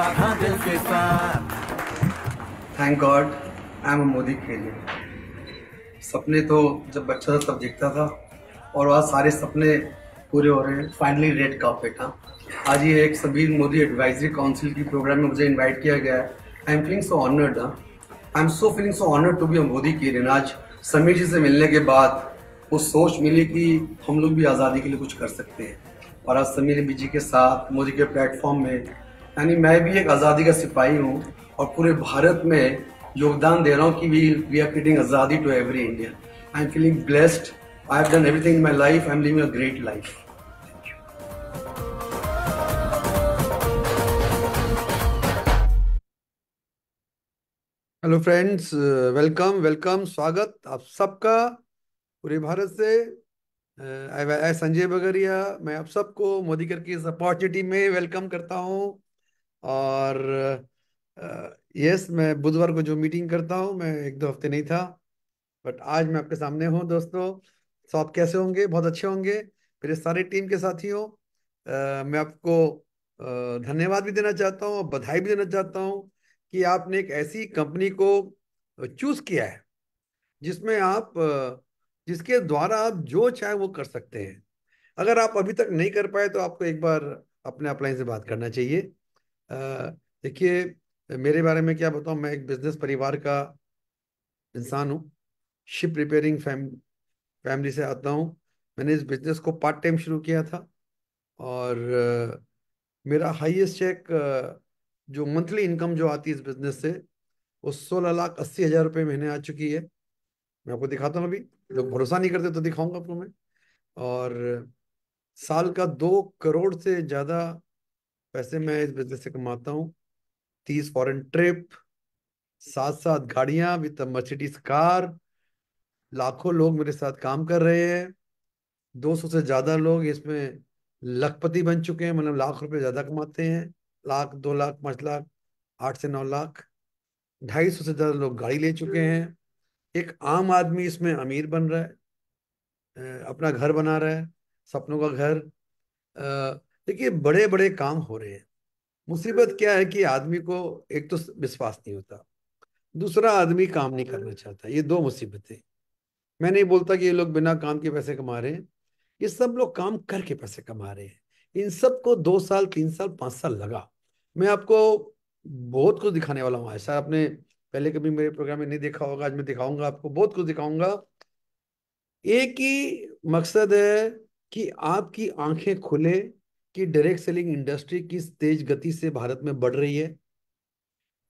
साथ दिल के साथ thank God I am Modi के लिए सपने तो जब बच्चा था तब देखता था और आज सारे सपने पूरे हो रहे हैं फाइनली रेड कार्पेट हाँ आज ये एक सभी मोदी एडवाइजरी काउंसिल की प्रोग्राम में मुझे इनवाइट किया गया है I am feeling so honoured हाँ I am so feeling so honoured to be Modi के लिए आज समीर जी से मिलने के बाद वो सोच मिली कि हम लोग भी आज़ादी के लिए कुछ कर सकते हैं और आज समीर बीजी के साथ मोदी के प्लेटफॉर्म में यानी मैं भी एक आज़ादी का सिपाही हूँ और पूरे भारत में योगदान दे रहा हूँ कि वी वी आर क्रिएटिंग आज़ादी to every Indian I am feeling blessed I have done everything in my life I am living a great life hello friends welcome welcome स्वागत आप सबका पूरे भारत से आई संजय बगरिया मैं आप सबको मोदी कर की इस अपॉर्चुनिटी में वेलकम करता हूँ और यस मैं बुधवार को जो मीटिंग करता हूँ मैं एक दो हफ्ते नहीं था बट आज मैं आपके सामने हूँ दोस्तों तो आप कैसे होंगे बहुत अच्छे होंगे मेरे सारे टीम के साथियों मैं आपको धन्यवाद भी देना चाहता हूँ बधाई भी देना चाहता हूँ कि आपने एक ऐसी कंपनी को चूज किया है जिसमें आप जिसके द्वारा आप जो चाहे वो कर सकते हैं अगर आप अभी तक नहीं कर पाए तो आपको एक बार अपने अपलाइन से बात करना चाहिए देखिए मेरे बारे में क्या बताऊँ मैं एक बिजनेस परिवार का इंसान हूँ शिप रिपेयरिंग फैम फैमिली से आता हूँ मैंने इस बिजनेस को पार्ट टाइम शुरू किया था और मेरा हाईएस्ट चेक जो मंथली इनकम जो आती है इस बिजनेस से वो सोलह लाख अस्सी हज़ार रुपये महीने आ चुकी है मैं आपको दिखाता हूँ अभी लोग भरोसा नहीं करते तो दिखाऊंगा आपको मैं और साल का दो करोड़ से ज़्यादा पैसे मैं इस बिजनेस से कमाता हूँ तीस फॉरेन ट्रिप साथ साथ गाड़ियां विद मर्सिडीज कार लाखों लोग मेरे साथ काम कर रहे हैं दो सौ से ज्यादा लोग इसमें लखपति बन चुके हैं मतलब लाख रुपए ज्यादा कमाते हैं लाख दो लाख पाँच लाख आठ से नौ लाख ढाई सौ से ज्यादा लोग गाड़ी ले चुके हैं एक आम आदमी इसमें अमीर बन रहा है अपना घर बना रहा है सपनों का घर देखिए बड़े बड़े काम हो रहे हैं मुसीबत क्या है कि आदमी को एक तो विश्वास नहीं होता दूसरा आदमी काम नहीं करना चाहता ये दो मुसीबतें मैं नहीं बोलता कि ये लोग बिना काम के पैसे कमा रहे हैं ये सब लोग काम करके पैसे कमा रहे हैं इन सब को दो साल तीन साल पाँच साल लगा मैं आपको बहुत कुछ दिखाने वाला हूँ ऐसा आपने पहले कभी मेरे प्रोग्राम में नहीं देखा होगा आज मैं दिखाऊंगा आपको बहुत कुछ दिखाऊंगा एक ही मकसद है कि आपकी आंखें खुले कि डायरेक्ट सेलिंग इंडस्ट्री किस तेज गति से भारत में बढ़ रही है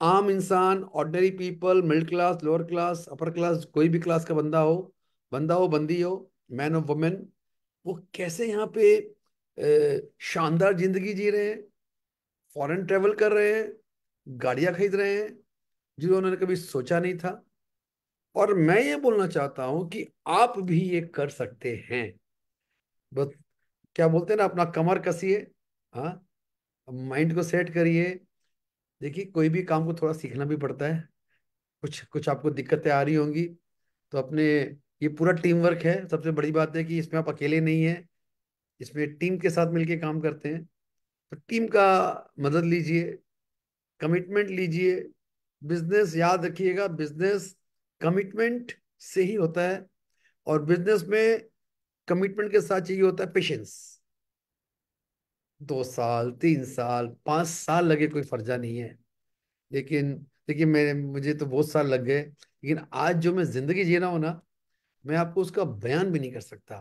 आम इंसान ordinary people middle class lower class upper class कोई भी क्लास का बंदा हो बंदा हो बंदी हो मैन और वुमेन वो कैसे यहाँ पे शानदार जिंदगी जी रहे हैं फॉरेन ट्रेवल कर रहे हैं गाड़ियाँ खरीद रहे हैं जिन्होंने उन्होंने कभी सोचा नहीं था और मैं ये बोलना चाहता हूँ कि आप भी ये कर सकते हैं बस क्या बोलते हैं ना अपना कमर कसिए हाँ माइंड को सेट करिए देखिए कोई भी काम को थोड़ा सीखना भी पड़ता है कुछ कुछ आपको दिक्कतें आ रही होंगी तो अपने ये पूरा टीम वर्क है सबसे बड़ी बात है कि इसमें आप अकेले नहीं हैं इसमें टीम के साथ मिलके काम करते हैं तो टीम का मदद लीजिए कमिटमेंट लीजिए बिजनेस याद रखिएगा बिजनेस कमिटमेंट से ही होता है और बिजनेस में कमिटमेंट के साथ चाहिए होता है पेशेंस दो साल तीन साल पांच साल लगे कोई फर्जा नहीं है लेकिन देखिए मेरे मुझे तो बहुत साल लग गए लेकिन आज जो मैं जिंदगी जी रहा हूँ ना मैं आपको उसका बयान भी नहीं कर सकता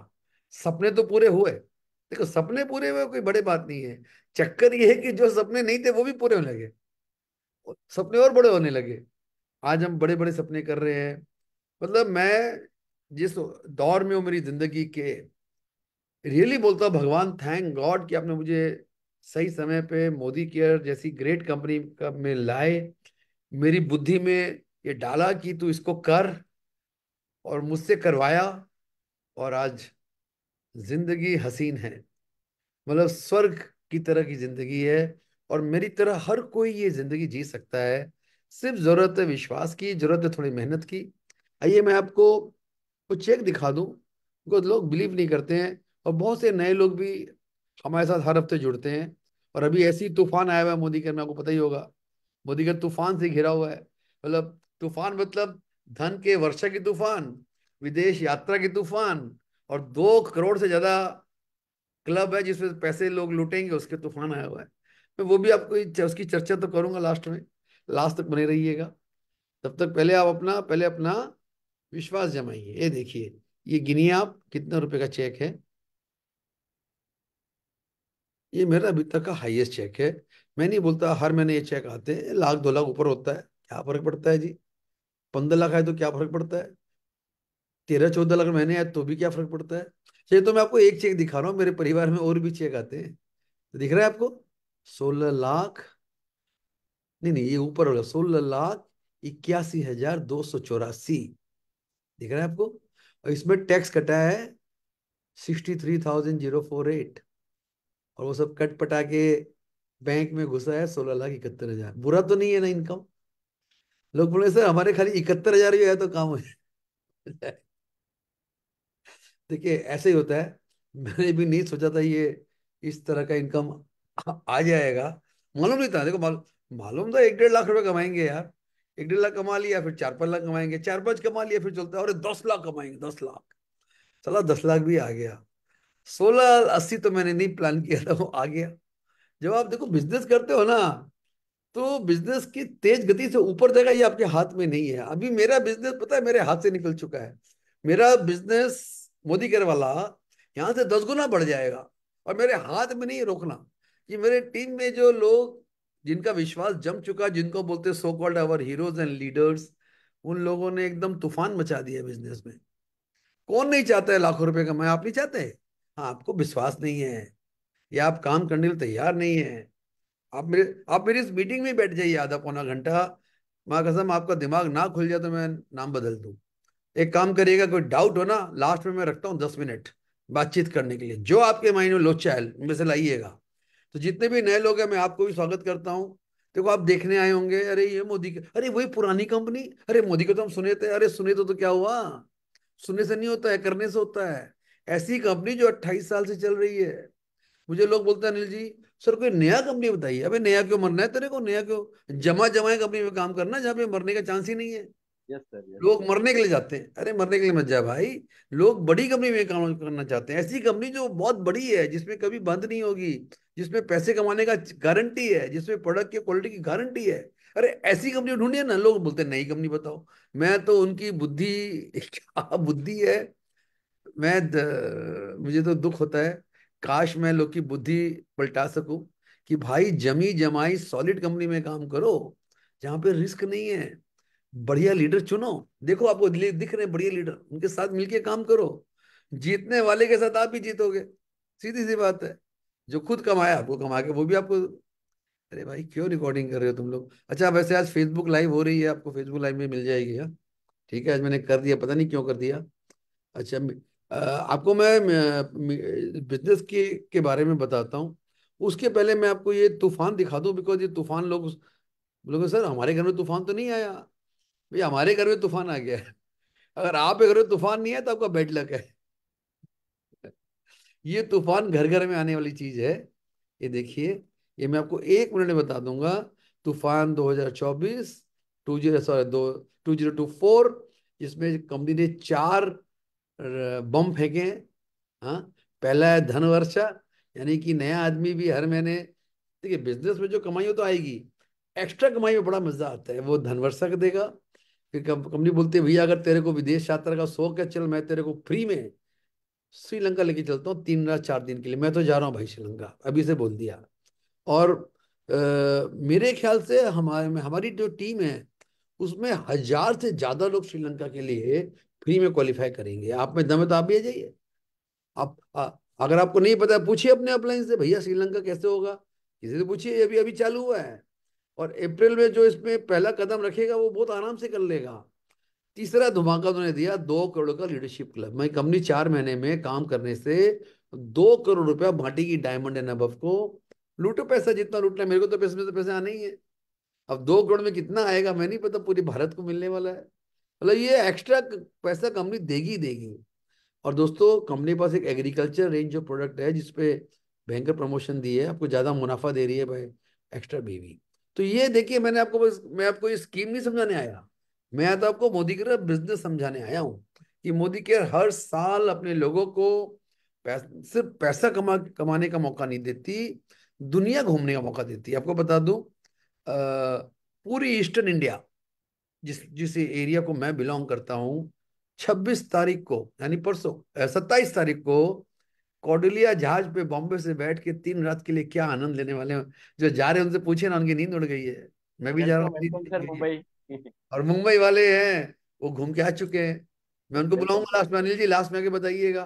सपने तो पूरे हुए देखो सपने पूरे हुए कोई बड़े बात नहीं है चक्कर ये है कि जो सपने नहीं थे वो भी पूरे होने लगे सपने और बड़े होने लगे आज हम बड़े बड़े सपने कर रहे हैं मतलब मैं जिस दौर में वो मेरी जिंदगी के रियली बोलता हूँ भगवान थैंक गॉड कि आपने मुझे सही समय पे मोदी केयर जैसी ग्रेट कंपनी का में लाए मेरी बुद्धि में ये डाला कि तू इसको कर और मुझसे करवाया और आज जिंदगी हसीन है मतलब स्वर्ग की तरह की जिंदगी है और मेरी तरह हर कोई ये जिंदगी जी सकता है सिर्फ जरूरत है विश्वास की जरूरत है थोड़ी मेहनत की आइए मैं आपको वो चेक दिखा दूँ बिकॉज लोग बिलीव नहीं करते हैं और बहुत से नए लोग भी हमारे साथ हर हफ्ते जुड़ते हैं और अभी ऐसी तूफान आया हुआ है मोदीगढ़ में आपको पता ही होगा मोदीगढ़ तूफान से घिरा हुआ है मतलब तूफान मतलब धन के वर्षा की तूफान विदेश यात्रा की तूफान और दो करोड़ से ज्यादा क्लब है जिसमें पैसे लोग लुटेंगे उसके तूफान आया हुआ है मैं वो भी आपको उसकी चर्चा तो करूंगा लास्ट में लास्ट तक बने रहिएगा तब तक पहले आप अपना पहले अपना विश्वास जमाइए ये देखिए ये गिनिए आप कितने रुपए का चेक है ये मेरा अभी तक का हाईएस्ट चेक है मैं नहीं बोलता हर महीने ये चेक आते हैं लाख दो लाख ऊपर होता है क्या फर्क पड़ता है जी पंद्रह लाख आए तो क्या फर्क पड़ता है तेरह चौदह लाख महीने आए तो भी क्या फर्क पड़ता है चलिए तो मैं आपको एक चेक दिखा रहा हूँ मेरे परिवार में और भी चेक आते हैं तो दिख रहा है आपको सोलह लाख नहीं नहीं ये ऊपर वाला सोलह लाख इक्यासी हजार दो सौ चौरासी दिख रहा है आपको और इसमें टैक्स कटा है sixty three thousand zero four eight और वो सब कट पटा के बैंक में घुसा है सोलह लाख इकहत्तर हजार बुरा तो नहीं है ना इनकम लोग बोले सर हमारे खाली इकहत्तर हजार ही है तो काम हो जाए देखिए ऐसे ही होता है मैंने भी नहीं सोचा था ये इस तरह का इनकम आ जाएगा मालूम नहीं था देखो मालूम मालूम था एक डेढ़ लाख रुपए कमाएंगे यार एक डेढ़ लाख कमा लिया फिर चार पाँच लाख कमाएंगे चार पाँच कमा लिया फिर चलता है अरे दस लाख कमाएंगे दस लाख चला दस लाख भी आ गया सोलह अस्सी तो मैंने नहीं प्लान किया था वो आ गया जब आप देखो बिजनेस करते हो ना तो बिजनेस की तेज गति से ऊपर जाएगा ये आपके हाथ में नहीं है अभी मेरा बिजनेस पता है मेरे हाथ से निकल चुका है मेरा बिजनेस मोदी कर वाला यहाँ से दस गुना बढ़ जाएगा और मेरे हाथ में नहीं रोकना कि मेरे टीम में जो लोग जिनका विश्वास जम चुका जिनको बोलते so called our heroes and leaders उन लोगों ने एकदम तूफान मचा दिया बिजनेस में कौन नहीं चाहता है लाखों रुपए कमाए आप नहीं चाहते हाँ आपको विश्वास नहीं है या आप काम करने के लिए तैयार नहीं है आप मेरे आप मेरी इस मीटिंग में बैठ जाइए आधा पौना घंटा मैं कसम आपका दिमाग ना खुल जाए तो मैं नाम बदल दू एक काम करिएगा कोई डाउट हो ना लास्ट में मैं रखता हूँ दस मिनट बातचीत करने के लिए जो आपके माइंड में लोचा है उनमें से लाइएगा तो जितने भी नए लोग हैं मैं आपको भी स्वागत करता हूँ देखो आप देखने आए होंगे अरे ये मोदी के अरे वही पुरानी कंपनी अरे मोदी को तो हम सुने थे अरे सुने तो, तो क्या हुआ सुनने से नहीं होता है करने से होता है ऐसी कंपनी जो अट्ठाईस साल से चल रही है मुझे लोग बोलते हैं अनिल जी सर कोई नया कंपनी बताइए अबे नया क्यों मरना है तेरे को नया क्यों जमा जमाए कंपनी में काम करना जहाँ पे मरने का चांस ही नहीं है लोग मरने के लिए जाते हैं अरे मरने के लिए मत जा भाई लोग बड़ी कंपनी में काम करना चाहते हैं ऐसी कंपनी जो बहुत बड़ी है जिसमें कभी बंद नहीं होगी जिसमें पैसे कमाने का गारंटी है जिसमें प्रोडक्ट की क्वालिटी की गारंटी है अरे ऐसी कंपनी ढूंढिए ना लोग बोलते नई कंपनी बताओ मैं तो उनकी बुद्धि क्या बुद्धि है मैं द, मुझे तो दुख होता है काश मैं लोग की बुद्धि पलटा सकूं कि भाई जमी जमाई सॉलिड कंपनी में काम करो जहां पे रिस्क नहीं है बढ़िया लीडर चुनो देखो आपको दिख रहे हैं बढ़िया लीडर उनके साथ मिलके काम करो जीतने वाले के साथ आप भी जीतोगे सीधी सी बात है जो खुद कमाया आपको कमा के वो भी आपको अरे भाई क्यों रिकॉर्डिंग कर रहे हो तुम लोग अच्छा वैसे आज फेसबुक लाइव हो रही है आपको फेसबुक लाइव में मिल जाएगी हाँ ठीक है आज मैंने कर दिया पता नहीं क्यों कर दिया अच्छा आपको मैं बिजनेस के के बारे में बताता हूँ उसके पहले मैं आपको ये तूफान दिखा दूँ बिकॉज ये तूफान लोग बोलोगे सर हमारे घर में तूफान तो नहीं आया भाई हमारे घर में तूफान आ गया है अगर आप घर में तूफान नहीं है तो आपका बेड लक है ये तूफान घर घर में आने वाली चीज है ये देखिए ये मैं आपको एक मिनट में बता दूंगा तूफान 2024 टू जीरो सॉरी दो टू जीरो टू फोर जिसमें कंपनी ने चार बम फेंके हैं हाँ पहला है धन वर्षा यानी कि नया आदमी भी हर महीने देखिए बिजनेस में जो कमाई हो तो आएगी एक्स्ट्रा कमाई में बड़ा मजा आता है वो धन वर्षा का देगा फिर कंपनी बोलती है भैया अगर तेरे को विदेश यात्रा का शौक है चल मैं तेरे को फ्री में श्रीलंका लेके चलता हूँ तीन रात चार दिन के लिए मैं तो जा रहा हूँ भाई श्रीलंका अभी से बोल दिया और आ, मेरे ख्याल से हमारे हमारी जो टीम है उसमें हजार से ज्यादा लोग श्रीलंका के लिए फ्री में क्वालिफाई करेंगे आप में दमे तो आप भी आ जाइए आप आ, अगर आपको नहीं पता पूछिए अपने अपलाइन से भैया श्रीलंका कैसे होगा किसी से पूछिए अभी अभी चालू हुआ है और अप्रैल में जो इसमें पहला कदम रखेगा वो बहुत आराम से कर लेगा तीसरा धमाका उन्होंने दिया दो करोड़ का लीडरशिप क्लब मैं कंपनी चार महीने में काम करने से दो करोड़ रुपया की डायमंड एंड अब को लूटो पैसा जितना लूटना है मेरे को तो पैसे में तो पैसे आना ही है अब दो करोड़ में कितना आएगा मैं नहीं पता पूरे भारत को मिलने वाला है मतलब ये एक्स्ट्रा पैसा कंपनी देगी देगी और दोस्तों कंपनी के पास एक एग्रीकल्चर रेंज जो प्रोडक्ट है जिसपे भयंकर प्रमोशन दी है आपको ज़्यादा मुनाफा दे रही है भाई एक्स्ट्रा बीवी तो ये देखिए मैंने आपको बस मैं आपको ये स्कीम नहीं समझाने आया मैं तो आपको मोदी केयर बिजनेस समझाने आया हूँ कि मोदी केयर हर साल अपने लोगों को पैस, सिर्फ पैसा कमा कमाने का मौका नहीं देती दुनिया घूमने का मौका देती आपको बता दू पूरी ईस्टर्न इंडिया जिस जिस एरिया को मैं बिलोंग करता हूँ 26 तारीख को यानी परसों 27 तारीख को कौडलिया जहाज पे बॉम्बे से बैठ के तीन रात के लिए क्या आनंद लेने वाले हैं जो जा रहे हैं उनसे पूछे ना उनकी नींद उड़ गई है मैं भी जा रहा हूँ और मुंबई वाले हैं वो घूम के आ चुके हैं मैं उनको बुलाऊंगा लास्ट में अनिल जी लास्ट में आके बताइएगा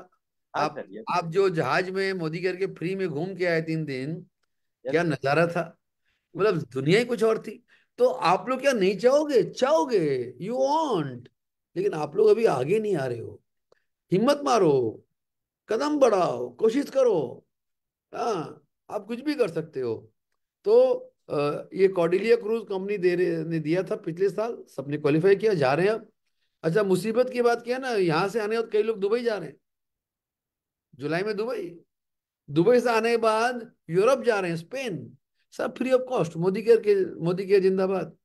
हाँ आप आप जो जहाज में मोदी करके फ्री में घूम के आए तीन दिन क्या नजारा था मतलब दुनिया ही कुछ और थी तो आप लोग क्या नहीं चाहोगे चाहोगे यू वांट लेकिन आप लोग अभी आगे नहीं आ रहे हो हिम्मत मारो कदम बढ़ाओ कोशिश करो हाँ आप कुछ भी कर सकते हो तो ये कॉडिलिया क्रूज कंपनी दे रहे ने दिया था पिछले साल सबने क्वालिफाई किया जा रहे हैं अब अच्छा मुसीबत की बात किया ना यहाँ से आने कई लोग दुबई जा रहे हैं जुलाई में दुबई दुबई से आने के बाद यूरोप जा रहे हैं स्पेन सब free of cost Modi care के मोदी केयर जिंदाबाद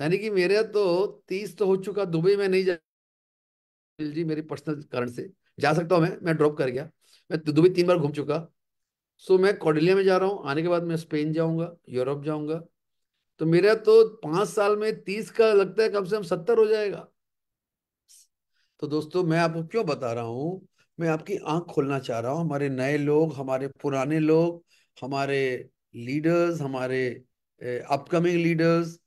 यानी कि मेरा तो तीस तो हो चुका दुबई में नहीं जा जी मेरी पर्सनल कारण से जा सकता हूँ मैं मैं ड्रॉप कर गया मैं दुबई तीन बार घूम चुका सो मैं कॉडिलिया में जा रहा हूँ आने के बाद मैं स्पेन जाऊँगा यूरोप जाऊँगा तो मेरा तो पाँच साल में तीस का लगता है कम से कम सत्तर हो जाएगा तो दोस्तों मैं आपको क्यों बता रहा हूँ मैं आपकी आंख खोलना चाह रहा हूँ हमारे नए लोग हमारे पुराने लोग हमारे लीडर्स हमारे अपकमिंग लीडर्स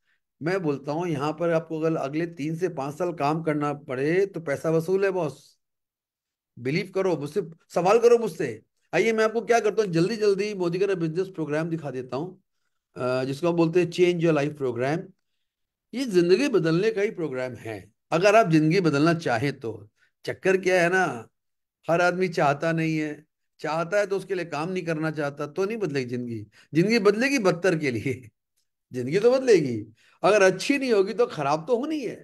मैं बोलता हूँ यहाँ पर आपको अगर अगले तीन से पाँच साल काम करना पड़े तो पैसा वसूल है बॉस बिलीव करो मुझसे सवाल करो मुझसे आइए मैं आपको क्या करता हूँ जल्दी जल्दी मोदी का बिजनेस प्रोग्राम दिखा देता हूँ जिसको हम बोलते हैं चेंज योर लाइफ प्रोग्राम ये जिंदगी बदलने का ही प्रोग्राम है अगर आप जिंदगी बदलना चाहें तो चक्कर क्या है ना हर आदमी चाहता नहीं है चाहता है तो उसके लिए काम नहीं करना चाहता तो नहीं बदलेगी जिंदगी जिंदगी बदलेगी बदतर के लिए जिंदगी तो बदलेगी अगर अच्छी नहीं होगी तो खराब तो होनी है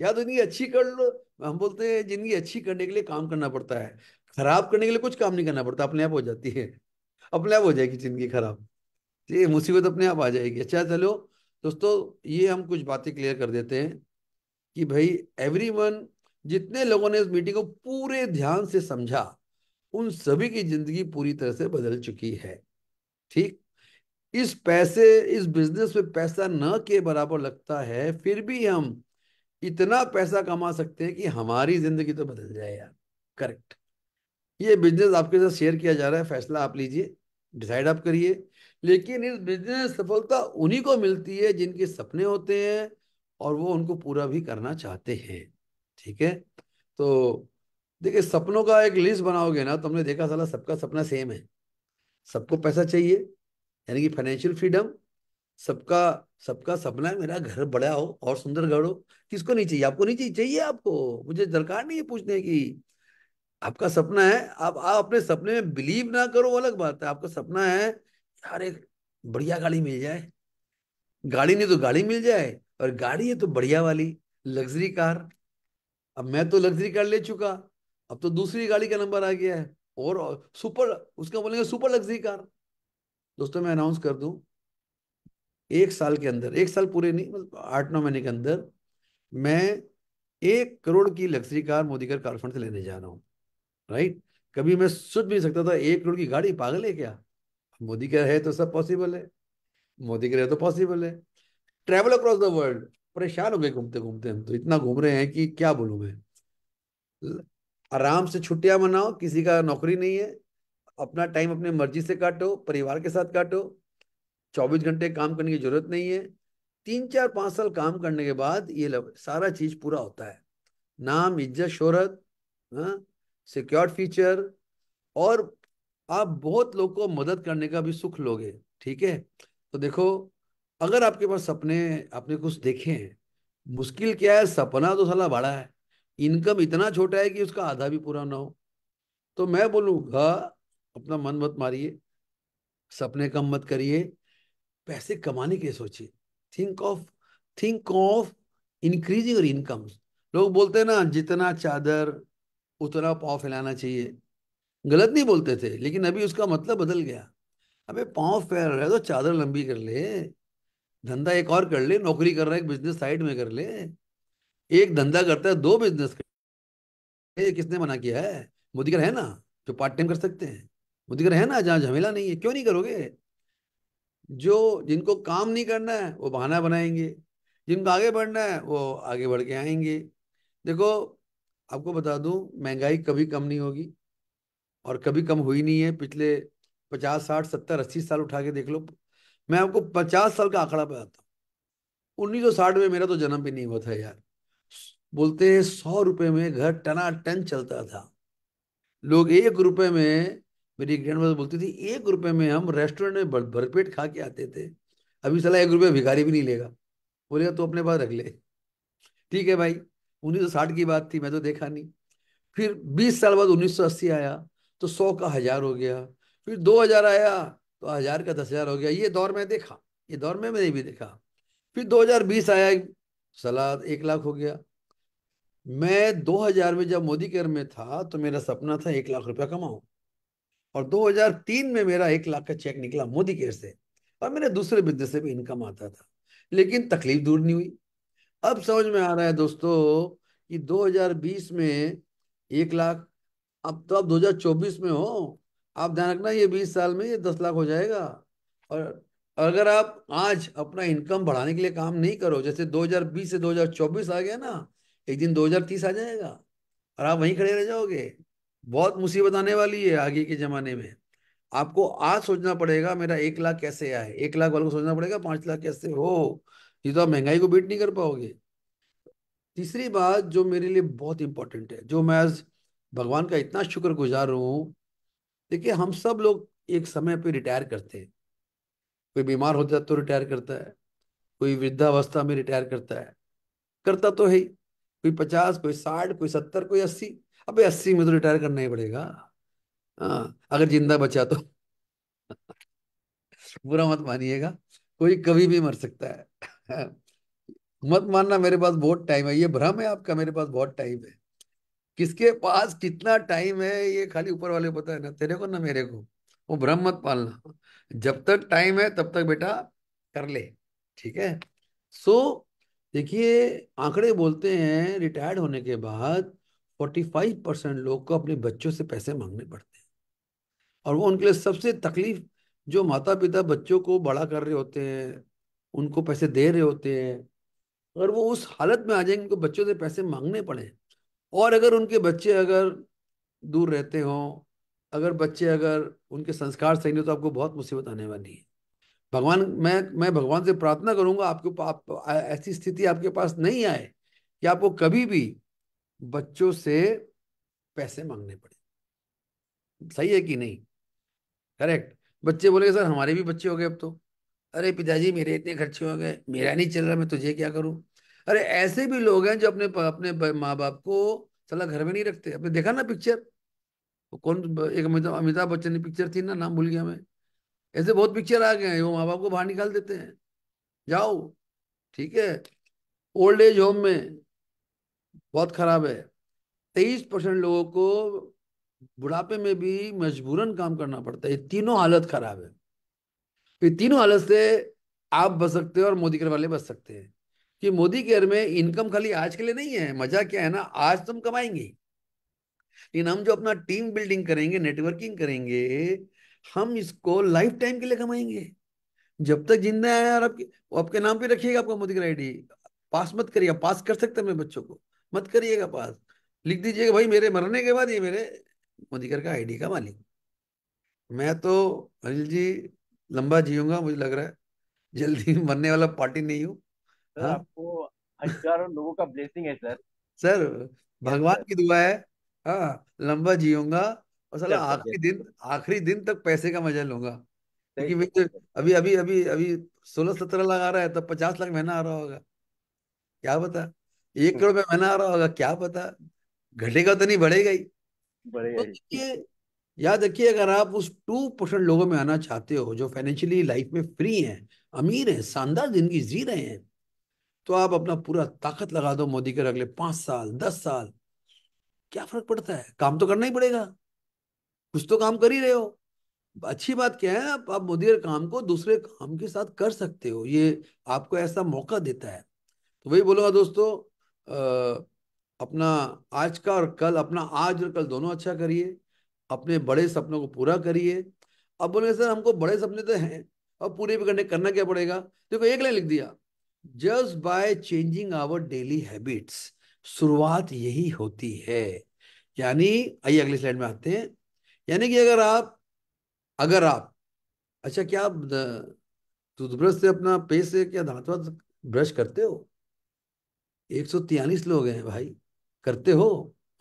या तो इनकी अच्छी कर लो हम बोलते हैं जिंदगी अच्छी करने के लिए काम करना पड़ता है खराब करने के लिए कुछ काम नहीं करना पड़ता अपने आप हो जाती है अपने आप हो जाएगी जिंदगी खराब ये मुसीबत अपने आप आ जाएगी अच्छा चलो दोस्तों ये हम कुछ बातें क्लियर कर देते हैं कि भाई एवरी जितने लोगों ने इस मीटिंग को पूरे ध्यान से समझा उन सभी की जिंदगी पूरी तरह से बदल चुकी है ठीक इस पैसे इस बिजनेस में पैसा न के बराबर लगता है फिर भी हम इतना पैसा कमा सकते हैं कि हमारी जिंदगी तो बदल जाए यार करेक्ट ये बिजनेस आपके साथ शेयर किया जा रहा है फैसला आप लीजिए डिसाइड आप करिए लेकिन इस बिजनेस सफलता उन्हीं को मिलती है जिनके सपने होते हैं और वो उनको पूरा भी करना चाहते हैं ठीक है तो देखिए सपनों का एक लिस्ट बनाओगे ना तो देखा साला सबका सपना सेम है सबको पैसा चाहिए यानी कि फाइनेंशियल फ्रीडम सबका सबका सपना है मेरा घर बड़ा हो और सुंदर घर हो किसको नहीं चाहिए आपको नहीं चाहिए चाहिए आपको मुझे दरकार नहीं है पूछने की आपका सपना है आप आप अपने सपने में बिलीव ना करो अलग बात है आपका सपना है यार एक बढ़िया गाड़ी मिल जाए गाड़ी नहीं तो गाड़ी मिल जाए और गाड़ी है तो बढ़िया वाली लग्जरी कार अब मैं तो लग्जरी कार ले चुका अब तो दूसरी गाड़ी का नंबर आ गया है और सुपर उसका बोलेंगे सुपर लग्जरी कार दोस्तों मैं अनाउंस कर दूं एक साल के अंदर एक साल पूरे नहीं मतलब आठ नौ महीने के अंदर मैं एक करोड़ की लग्जरी कार मोदी कर कारफंड से लेने जा रहा हूँ राइट कभी मैं सोच भी सकता था एक करोड़ की गाड़ी पागल है क्या मोदी कर है तो सब पॉसिबल है मोदी के तो है तो पॉसिबल है ट्रेवल अक्रॉस द वर्ल्ड परेशान हो गए घूमते घूमते हम तो इतना घूम रहे हैं कि क्या बोलूँ मैं आराम से छुट्टियां मनाओ किसी का नौकरी नहीं है अपना टाइम अपने मर्जी से काटो परिवार के साथ काटो चौबीस घंटे काम करने की जरूरत नहीं है तीन चार पाँच साल काम करने के बाद ये सारा चीज पूरा होता है नाम इज्जत शोहरत सिक्योर हाँ, फीचर और आप बहुत लोग को मदद करने का भी सुख लोगे ठीक है तो देखो अगर आपके पास सपने आपने कुछ देखे हैं मुश्किल क्या है सपना तो साला बड़ा है इनकम इतना छोटा है कि उसका आधा भी पूरा ना हो तो मैं बोलूँगा अपना मन मत मारिए सपने कम मत करिए पैसे कमाने के लिए सोचिए think of think of increasing income लोग बोलते हैं ना जितना चादर उतना पाँव फैलाना चाहिए गलत नहीं बोलते थे लेकिन अभी उसका मतलब बदल गया अबे पाँव फैल रहा है तो चादर लंबी कर ले धंधा एक और कर ले नौकरी कर रहा है एक बिजनेस साइड में कर ले एक धंधा करता है दो बिजनेस कर ये किसने मना किया है मोदी है ना जो पार्ट टाइम कर सकते हैं मोदी है ना जहाँ झमेला नहीं है क्यों नहीं करोगे जो जिनको काम नहीं करना है वो बहाना बनाएंगे जिनको आगे बढ़ना है वो आगे बढ़ के आएंगे देखो आपको बता दूं महंगाई कभी कम नहीं होगी और कभी कम हुई नहीं है पिछले पचास साठ सत्तर अस्सी साल उठा के देख लो मैं आपको पचास साल का आंकड़ा बताता हूँ उन्नीस सौ साठ में मेरा तो जन्म भी नहीं हुआ था यार बोलते हैं सौ रुपये में घर टना टन चलता था लोग एक रुपये में मेरी एक ग्रैंड बोलती थी एक रुपये में हम रेस्टोरेंट में भरपेट खा के आते थे अभी सलाह एक रुपये भिखारी भी नहीं लेगा बोलेगा तो अपने पास रख ले ठीक है भाई उन्नीस सौ साठ की बात थी मैं तो देखा नहीं फिर बीस साल बाद उन्नीस सौ अस्सी आया तो सौ का हजार हो गया फिर दो हजार आया तो हजार का दस हजार हो गया ये दौर में देखा ये दौर में मैंने भी देखा फिर दो हजार बीस आया सलाद एक लाख हो गया मैं दो हजार में जब मोदी केयर में था तो मेरा सपना था एक लाख रुपया कमाऊं और 2003 में मेरा एक लाख का चेक निकला मोदी केयर से और मेरे दूसरे बिजनेस से भी इनकम आता था लेकिन तकलीफ दूर नहीं हुई अब समझ में आ रहा है दोस्तों कि 2020 में एक लाख अब तो आप 2024 में हो आप ध्यान रखना ये 20 साल में ये 10 लाख हो जाएगा और अगर आप आज अपना इनकम बढ़ाने के लिए काम नहीं करो जैसे 2020 से 2024 आ गया ना एक दिन 2030 आ जाएगा और आप वहीं खड़े रह जाओगे बहुत मुसीबत आने वाली है आगे के ज़माने में आपको आज सोचना पड़ेगा मेरा एक लाख कैसे आए एक लाख वालों को सोचना पड़ेगा पांच लाख कैसे हो ये तो आप महंगाई को बीट नहीं कर पाओगे तीसरी बात जो मेरे लिए बहुत इंपॉर्टेंट है जो मैं आज भगवान का इतना शुक्र गुजार हूँ देखिए हम सब लोग एक समय पर रिटायर करते हैं कोई बीमार होता है तो रिटायर करता है कोई वृद्धावस्था में रिटायर करता है करता तो है ही कोई पचास कोई साठ कोई सत्तर कोई अस्सी अबे अस्सी में तो रिटायर करना ही पड़ेगा हाँ अगर जिंदा बचा तो बुरा मत मानिएगा कोई कभी भी मर सकता है मत मानना मेरे पास बहुत टाइम है ये भ्रम है आपका मेरे पास बहुत टाइम है किसके पास कितना टाइम है ये खाली ऊपर वाले पता है ना तेरे को ना मेरे को वो भ्रम मत पालना जब तक टाइम है तब तक बेटा कर ले ठीक है सो देखिए आंकड़े बोलते हैं रिटायर्ड होने के बाद फाइव परसेंट लोग को अपने बच्चों से पैसे मांगने पड़ते हैं और वो उनके लिए सबसे तकलीफ जो माता पिता बच्चों को बड़ा कर रहे होते हैं उनको पैसे दे रहे होते हैं अगर वो उस हालत में आ जाएंगे उनको बच्चों से पैसे मांगने पड़े और अगर उनके बच्चे अगर दूर रहते हों अगर बच्चे अगर उनके संस्कार सही नहीं तो आपको बहुत मुसीबत आने वाली है भगवान मैं मैं भगवान से प्रार्थना करूंगा आपके पास ऐसी स्थिति आपके पास नहीं आए कि आपको कभी भी बच्चों से पैसे मांगने पड़े सही है कि नहीं करेक्ट बच्चे बोले सर हमारे भी बच्चे हो गए अब तो अरे पिताजी मेरे इतने खर्चे हो गए मेरा नहीं चल रहा मैं तुझे क्या करूं अरे ऐसे भी लोग हैं जो अपने अपने माँ बाप को सलाह घर में नहीं रखते अपने देखा ना पिक्चर कौन एक अमिताभ बच्चन की पिक्चर थी ना नाम भूल गया मैं ऐसे बहुत पिक्चर आ गए हैं वो माँ बाप को बाहर निकाल देते हैं जाओ ठीक है ओल्ड एज होम में बहुत खराब है तेईस परसेंट लोगों को बुढ़ापे में भी मजबूरन काम करना पड़ता है तीनों हालत खराब है ये तीनों हालत से आप बच सकते हो और मोदी केयर वाले बच सकते हैं कि मोदी केयर में इनकम खाली आज के लिए नहीं है मजा क्या है ना आज तुम कमाएंगे लेकिन हम जो अपना टीम बिल्डिंग करेंगे नेटवर्किंग करेंगे हम इसको लाइफ टाइम के लिए कमाएंगे जब तक जिंदा है और आपके आपके नाम पे रखिएगा आपका मोदी केयर आई पास मत करिए पास कर सकते हैं बच्चों को मत करिएगा पास लिख दीजिएगा भाई मेरे मरने के बाद ये मेरे मधिकर का आईडी का मालिक मैं तो अनिल जी लंबा जीऊंगा मुझे लग रहा है जल्दी मरने वाला पार्टी नहीं हूँ हाँ? आपको हजारों लोगों का ब्लेसिंग है सर सर भगवान की दुआ है हाँ लंबा जीऊंगा और सर आखिरी दिन आखिरी दिन तक पैसे का मजा लूंगा क्योंकि तो अभी अभी अभी अभी सोलह सत्रह लाख आ रहा है तब तो पचास लाख महीना आ रहा होगा क्या बता एक करोड़ में महीना आ रहा होगा क्या पता घटेगा तो नहीं बढ़ेगा ही बढ़ेगा तो याद रखिए अगर आप उस टू परसेंट लोगों में आना चाहते हो जो फाइनेंशियली लाइफ में फ्री हैं अमीर हैं शानदार जिंदगी जी रहे हैं तो आप अपना पूरा ताकत लगा दो मोदी के अगले पांच साल दस साल क्या फर्क पड़ता है काम तो करना ही पड़ेगा कुछ तो काम कर ही रहे हो अच्छी बात क्या है आप, आप मोदी के काम को दूसरे काम के साथ कर सकते हो ये आपको ऐसा मौका देता है तो वही बोलूंगा दोस्तों अपना आज का और कल अपना आज और कल दोनों अच्छा करिए अपने बड़े सपनों को पूरा करिए अब बोले सर हमको बड़े सपने तो हैं और पूरे भी करने करना क्या पड़ेगा देखो एक लाइन लिख दिया just by changing our daily habits शुरुआत यही होती है यानी आइए अगली स्लाइड में आते हैं यानी कि अगर आप अगर आप अच्छा क्या आप टूथब्रश से अपना पेस्ट से क्या दांत ब्रश करते हो एक सौ तियालीस लोग हैं भाई करते हो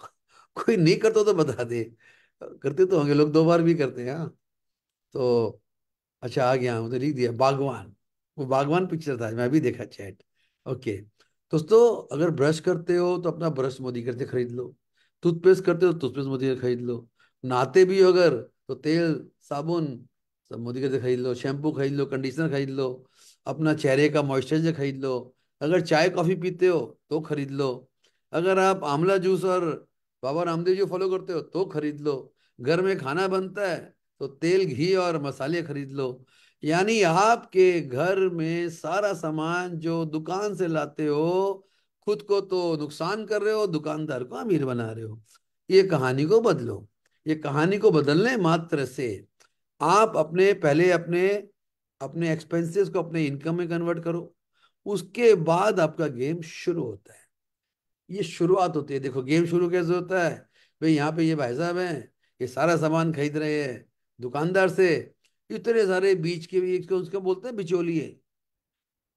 कोई नहीं करता तो बता दे करते तो होंगे लोग दो बार भी करते हैं हाँ तो अच्छा आ गया मुझे लिख दिया बागवान वो बागवान पिक्चर था मैं भी देखा चैट ओके दोस्तों अगर ब्रश करते हो तो अपना ब्रश मोदी करते खरीद लो टूथपेस्ट करते हो टूथपेस्ट तो मोदी करते खरीद लो नहाते भी हो अगर तो तेल साबुन सब मोदी करते खरीद लो शैम्पू खरीद लो कंडीशनर खरीद लो अपना चेहरे का मॉइस्चराइजर खरीद लो अगर चाय कॉफ़ी पीते हो तो खरीद लो अगर आप आंवला जूस और बाबा रामदेव जी फॉलो करते हो तो खरीद लो घर में खाना बनता है तो तेल घी और मसाले खरीद लो यानी आपके घर में सारा सामान जो दुकान से लाते हो खुद को तो नुकसान कर रहे हो दुकानदार को अमीर बना रहे हो ये कहानी को बदलो ये कहानी को बदलने मात्र से आप अपने पहले अपने अपने एक्सपेंसेस को अपने इनकम में कन्वर्ट करो उसके बाद आपका गेम शुरू होता है ये शुरुआत होती है देखो गेम शुरू कैसे होता है भाई यहाँ पे ये भाई साहब हैं ये सारा सामान खरीद रहे हैं दुकानदार से इतने सारे बीच के बीच उसका बोलते हैं बिचौलिए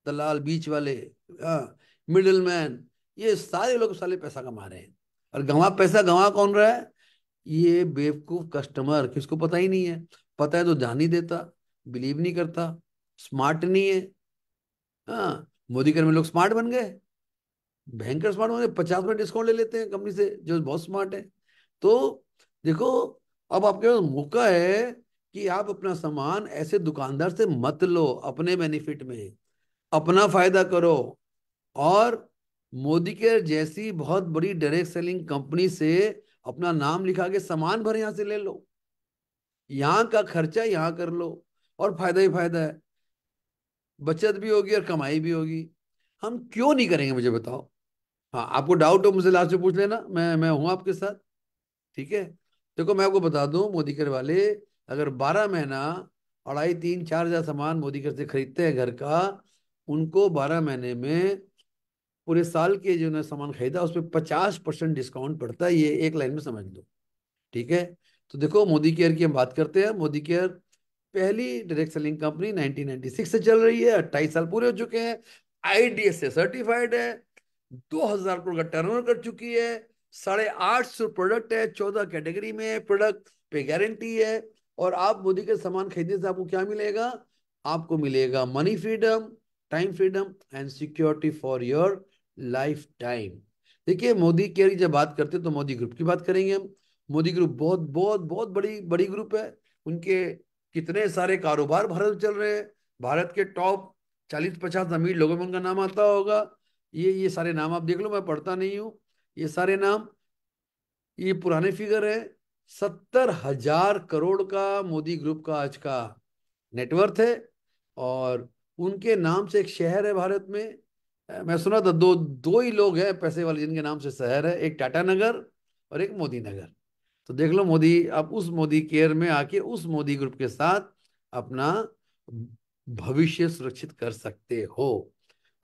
दलाल बीच वाले मिडिल हाँ, मैन ये सारे लोग साले पैसा कमा रहे हैं और गवा पैसा गवा कौन रहा है ये बेवकूफ कस्टमर किसको पता ही नहीं है पता है तो ध्यान ही देता बिलीव नहीं करता स्मार्ट नहीं है हाँ मोदी कर में लोग स्मार्ट बन गए भयंकर स्मार्ट बन गए पचास परसेंट डिस्काउंट ले लेते हैं कंपनी से जो बहुत स्मार्ट है तो देखो अब आपके पास मौका है कि आप अपना सामान ऐसे दुकानदार से मत लो अपने बेनिफिट में अपना फायदा करो और मोदी केयर जैसी बहुत बड़ी डायरेक्ट सेलिंग कंपनी से अपना नाम लिखा के सामान भर यहां से ले लो यहाँ का खर्चा यहाँ कर लो और फायदा ही फायदा है बचत भी होगी और कमाई भी होगी हम क्यों नहीं करेंगे मुझे बताओ हाँ आपको डाउट हो मुझसे लास्ट में पूछ लेना मैं मैं हूँ आपके साथ ठीक है देखो मैं आपको बता दू मोदी कर वाले अगर बारह महीना अढ़ाई तीन चार हजार सामान मोदी कर से खरीदते हैं घर का उनको बारह महीने में पूरे साल के जो ने सामान खरीदा उस पर पचास परसेंट डिस्काउंट पड़ता है ये एक लाइन में समझ लो ठीक है तो देखो मोदी केयर की हम बात करते हैं मोदी केयर पहली डायरेक्ट सेलिंग कंपनी 1996 से चल रही है अट्ठाईस साल पूरे हो चुके हैं आईडीएस से सर्टिफाइड है 2000 हजार करोड़ का टर्न कर चुकी है साढ़े आठ सौ प्रोडक्ट है चौदह कैटेगरी में प्रोडक्ट पे गारंटी है और आप मोदी के सामान खरीदने से आपको क्या मिलेगा आपको मिलेगा money freedom time freedom and security for your lifetime देखिए मोदी केयर की जब बात करते हैं तो मोदी ग्रुप की बात करेंगे हम मोदी ग्रुप बहुत बहुत बहुत बड़ी बड़ी ग्रुप है उनके कितने सारे कारोबार भारत में चल रहे हैं भारत के टॉप चालीस पचास अमीर लोगों में उनका नाम आता होगा ये ये सारे नाम आप देख लो मैं पढ़ता नहीं हूँ ये सारे नाम ये पुराने फिगर है सत्तर हजार करोड़ का मोदी ग्रुप का आज का नेटवर्थ है और उनके नाम से एक शहर है भारत में मैं सुना था दो दो ही लोग हैं पैसे वाले जिनके नाम से शहर है एक टाटा नगर और एक मोदी नगर तो देख लो मोदी अब उस मोदी केयर में आके उस मोदी ग्रुप के साथ अपना भविष्य सुरक्षित कर सकते हो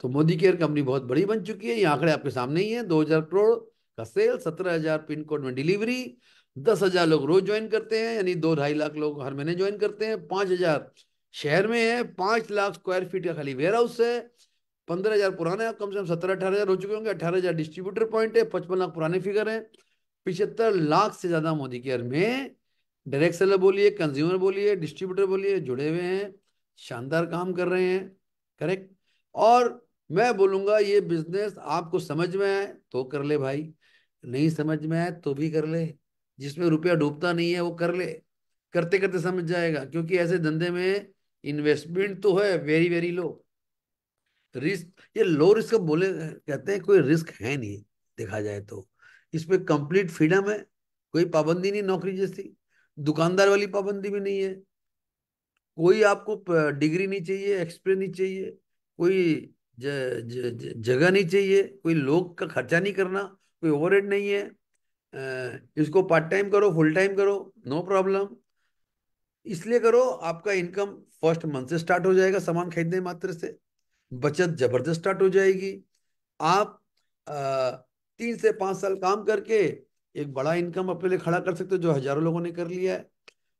तो मोदी केयर कंपनी बहुत बड़ी बन चुकी है ये आंकड़े आपके सामने ही है दो हजार करोड़ का सेल सत्रह हजार पिन कोड में डिलीवरी दस हजार लोग रोज ज्वाइन करते हैं यानी दो ढाई लाख लोग हर महीने ज्वाइन करते हैं पांच हजार शहर में है पांच लाख स्क्वायर फीट का खाली वेयर हाउस है पंद्रह हजार पुराने कम से कम सत्रह अठारह हजार हो चुके होंगे अठारह हजार डिस्ट्रीब्यूटर पॉइंट है पचपन लाख पुराने फिगर है पिछहत्तर लाख से ज़्यादा मोदी केयर में डायरेक्ट सेलर बोलिए कंज्यूमर बोलिए डिस्ट्रीब्यूटर बोलिए जुड़े हुए हैं शानदार काम कर रहे हैं करेक्ट और मैं बोलूंगा ये बिजनेस आपको समझ में आए तो कर ले भाई नहीं समझ में आए तो भी कर ले जिसमें रुपया डूबता नहीं है वो कर ले करते करते समझ जाएगा क्योंकि ऐसे धंधे में इन्वेस्टमेंट तो है वेरी वेरी लो रिस्क ये लो रिस्क बोले कहते हैं कोई रिस्क है नहीं देखा जाए तो इसमें कंप्लीट फ्रीडम है कोई पाबंदी नहीं नौकरी जैसी दुकानदार वाली पाबंदी भी नहीं है कोई आपको डिग्री नहीं चाहिए एक्सपीरियंस नहीं चाहिए कोई ज, ज, ज, जगह नहीं चाहिए कोई लोग का खर्चा नहीं करना कोई ओवर नहीं है इसको पार्ट टाइम करो फुल टाइम करो नो प्रॉब्लम इसलिए करो आपका इनकम फर्स्ट मंथ से स्टार्ट हो जाएगा सामान खरीदने मात्र से बचत जबरदस्त स्टार्ट हो जाएगी आप आ, तीन से पांच साल काम करके एक बड़ा इनकम अपने लिए खड़ा कर सकते हो जो हजारों लोगों ने कर लिया है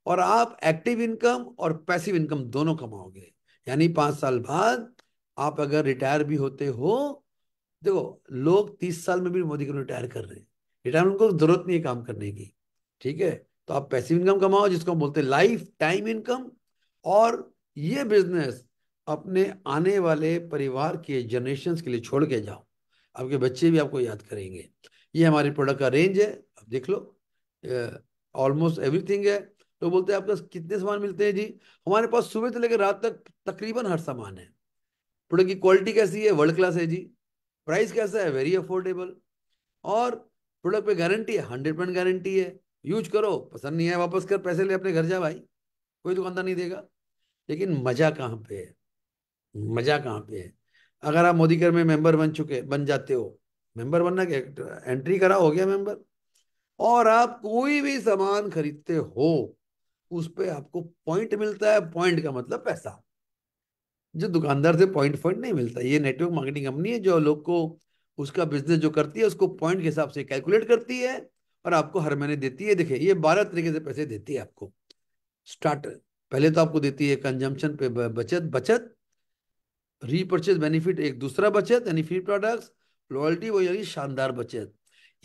और आप एक्टिव इनकम और पैसिव इनकम दोनों कमाओगे यानी पांच साल बाद आप अगर रिटायर भी होते हो देखो लोग तीस साल में भी मोदी को रिटायर कर रहे हैं रिटायरमेंट को जरूरत नहीं है काम करने की ठीक है तो आप पैसिव इनकम कमाओ जिसको हम बोलते हैं लाइफ टाइम इनकम और ये बिजनेस अपने आने वाले परिवार के जनरेशन के लिए छोड़ के जाओ आपके बच्चे भी आपको याद करेंगे ये हमारे प्रोडक्ट का रेंज है आप देख लो ऑलमोस्ट एवरीथिंग है तो बोलते हैं आपके कितने सामान मिलते हैं जी हमारे पास सुबह से लेकर रात तक तकरीबन हर सामान है प्रोडक्ट की क्वालिटी कैसी है वर्ल्ड क्लास है जी प्राइस कैसा है वेरी अफोर्डेबल और प्रोडक्ट पे गारंटी है हंड्रेड परसेंट गारंटी है यूज करो पसंद नहीं है वापस कर पैसे ले अपने घर जा भाई कोई दुकानदार नहीं देगा लेकिन मजा कहाँ पे है मजा कहाँ पे है अगर आप मोदी कर में मेंबर बन चुके बन जाते हो मेंबर बनना क्या एंट्री करा हो गया मेंबर और आप कोई भी सामान खरीदते हो उस पर आपको पॉइंट मिलता है पॉइंट का मतलब पैसा जो दुकानदार से पॉइंट पॉइंट नहीं मिलता ये नेटवर्क मार्केटिंग कंपनी है जो लोग को उसका बिजनेस जो करती है उसको पॉइंट के हिसाब से कैलकुलेट करती है और आपको हर महीने देती है देखिए ये बारह तरीके से पैसे देती है आपको स्टार्ट पहले तो आपको देती है कंजम्पशन पे बचत बचत रीपर्चेज बेनिफिट एक दूसरा बचत यानी फ्री प्रोडक्ट्स लॉयल्टी वो यानी शानदार बचत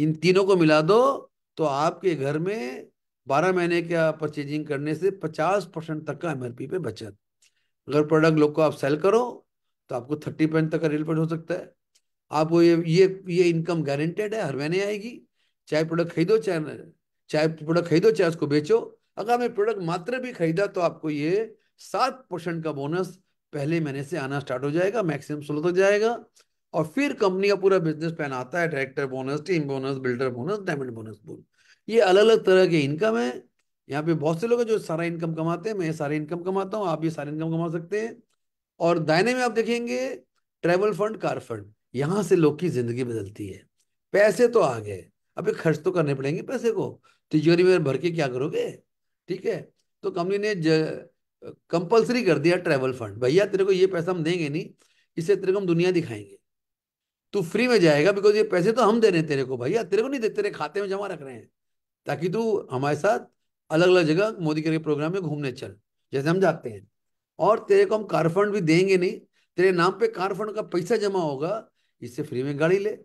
इन तीनों को मिला दो तो आपके घर में बारह महीने का परचेजिंग करने से पचास परसेंट तक का एम पे बचत अगर प्रोडक्ट लोग को आप सेल करो तो आपको थर्टी परसेंट तक का रिल हो सकता है आपको ये ये ये इनकम गारंटेड है हर महीने आएगी चाहे प्रोडक्ट खरीदो चाहे चाहे प्रोडक्ट खरीदो चाहे उसको बेचो अगर आपने प्रोडक्ट मात्र भी खरीदा तो आपको ये सात परसेंट का बोनस पहले महीने से आना स्टार्ट हो जाएगा मैक्सिमम सोलह तक जाएगा और फिर कंपनी का पूरा बिजनेस प्लान आता है director bonus team bonus builder bonus diamond bonus बोन ये अलग अलग तरह के इनकम है यहाँ पे बहुत से लोग हैं जो सारा इनकम कमाते हैं मैं सारे इनकम कमाता हूँ आप ये सारे इनकम कमा सकते हैं और दायने में आप देखेंगे ट्रेवल फंड कार फंड यहाँ से लोग की जिंदगी बदलती है पैसे तो आ गए अभी खर्च तो करने पड़ेंगे पैसे को तिजोरी में भर के क्या करोगे ठीक है तो कंपनी ने कंपलसरी कर दिया ट्रेवल फंड भैया तेरे को ये पैसा हम देंगे नहीं इससे तेरे को हम दुनिया दिखाएंगे तू फ्री में जाएगा बिकॉज ये पैसे तो हम दे रहे हैं तेरे को भैया तेरे को नहीं दे तेरे खाते में जमा रख रहे हैं ताकि तू हमारे साथ अलग अलग जगह मोदी के प्रोग्राम में घूमने चल जैसे हम जाते हैं और तेरे को हम कार फंड भी देंगे नहीं तेरे नाम पे कार फंड का पैसा जमा होगा इससे फ्री में गाड़ी ले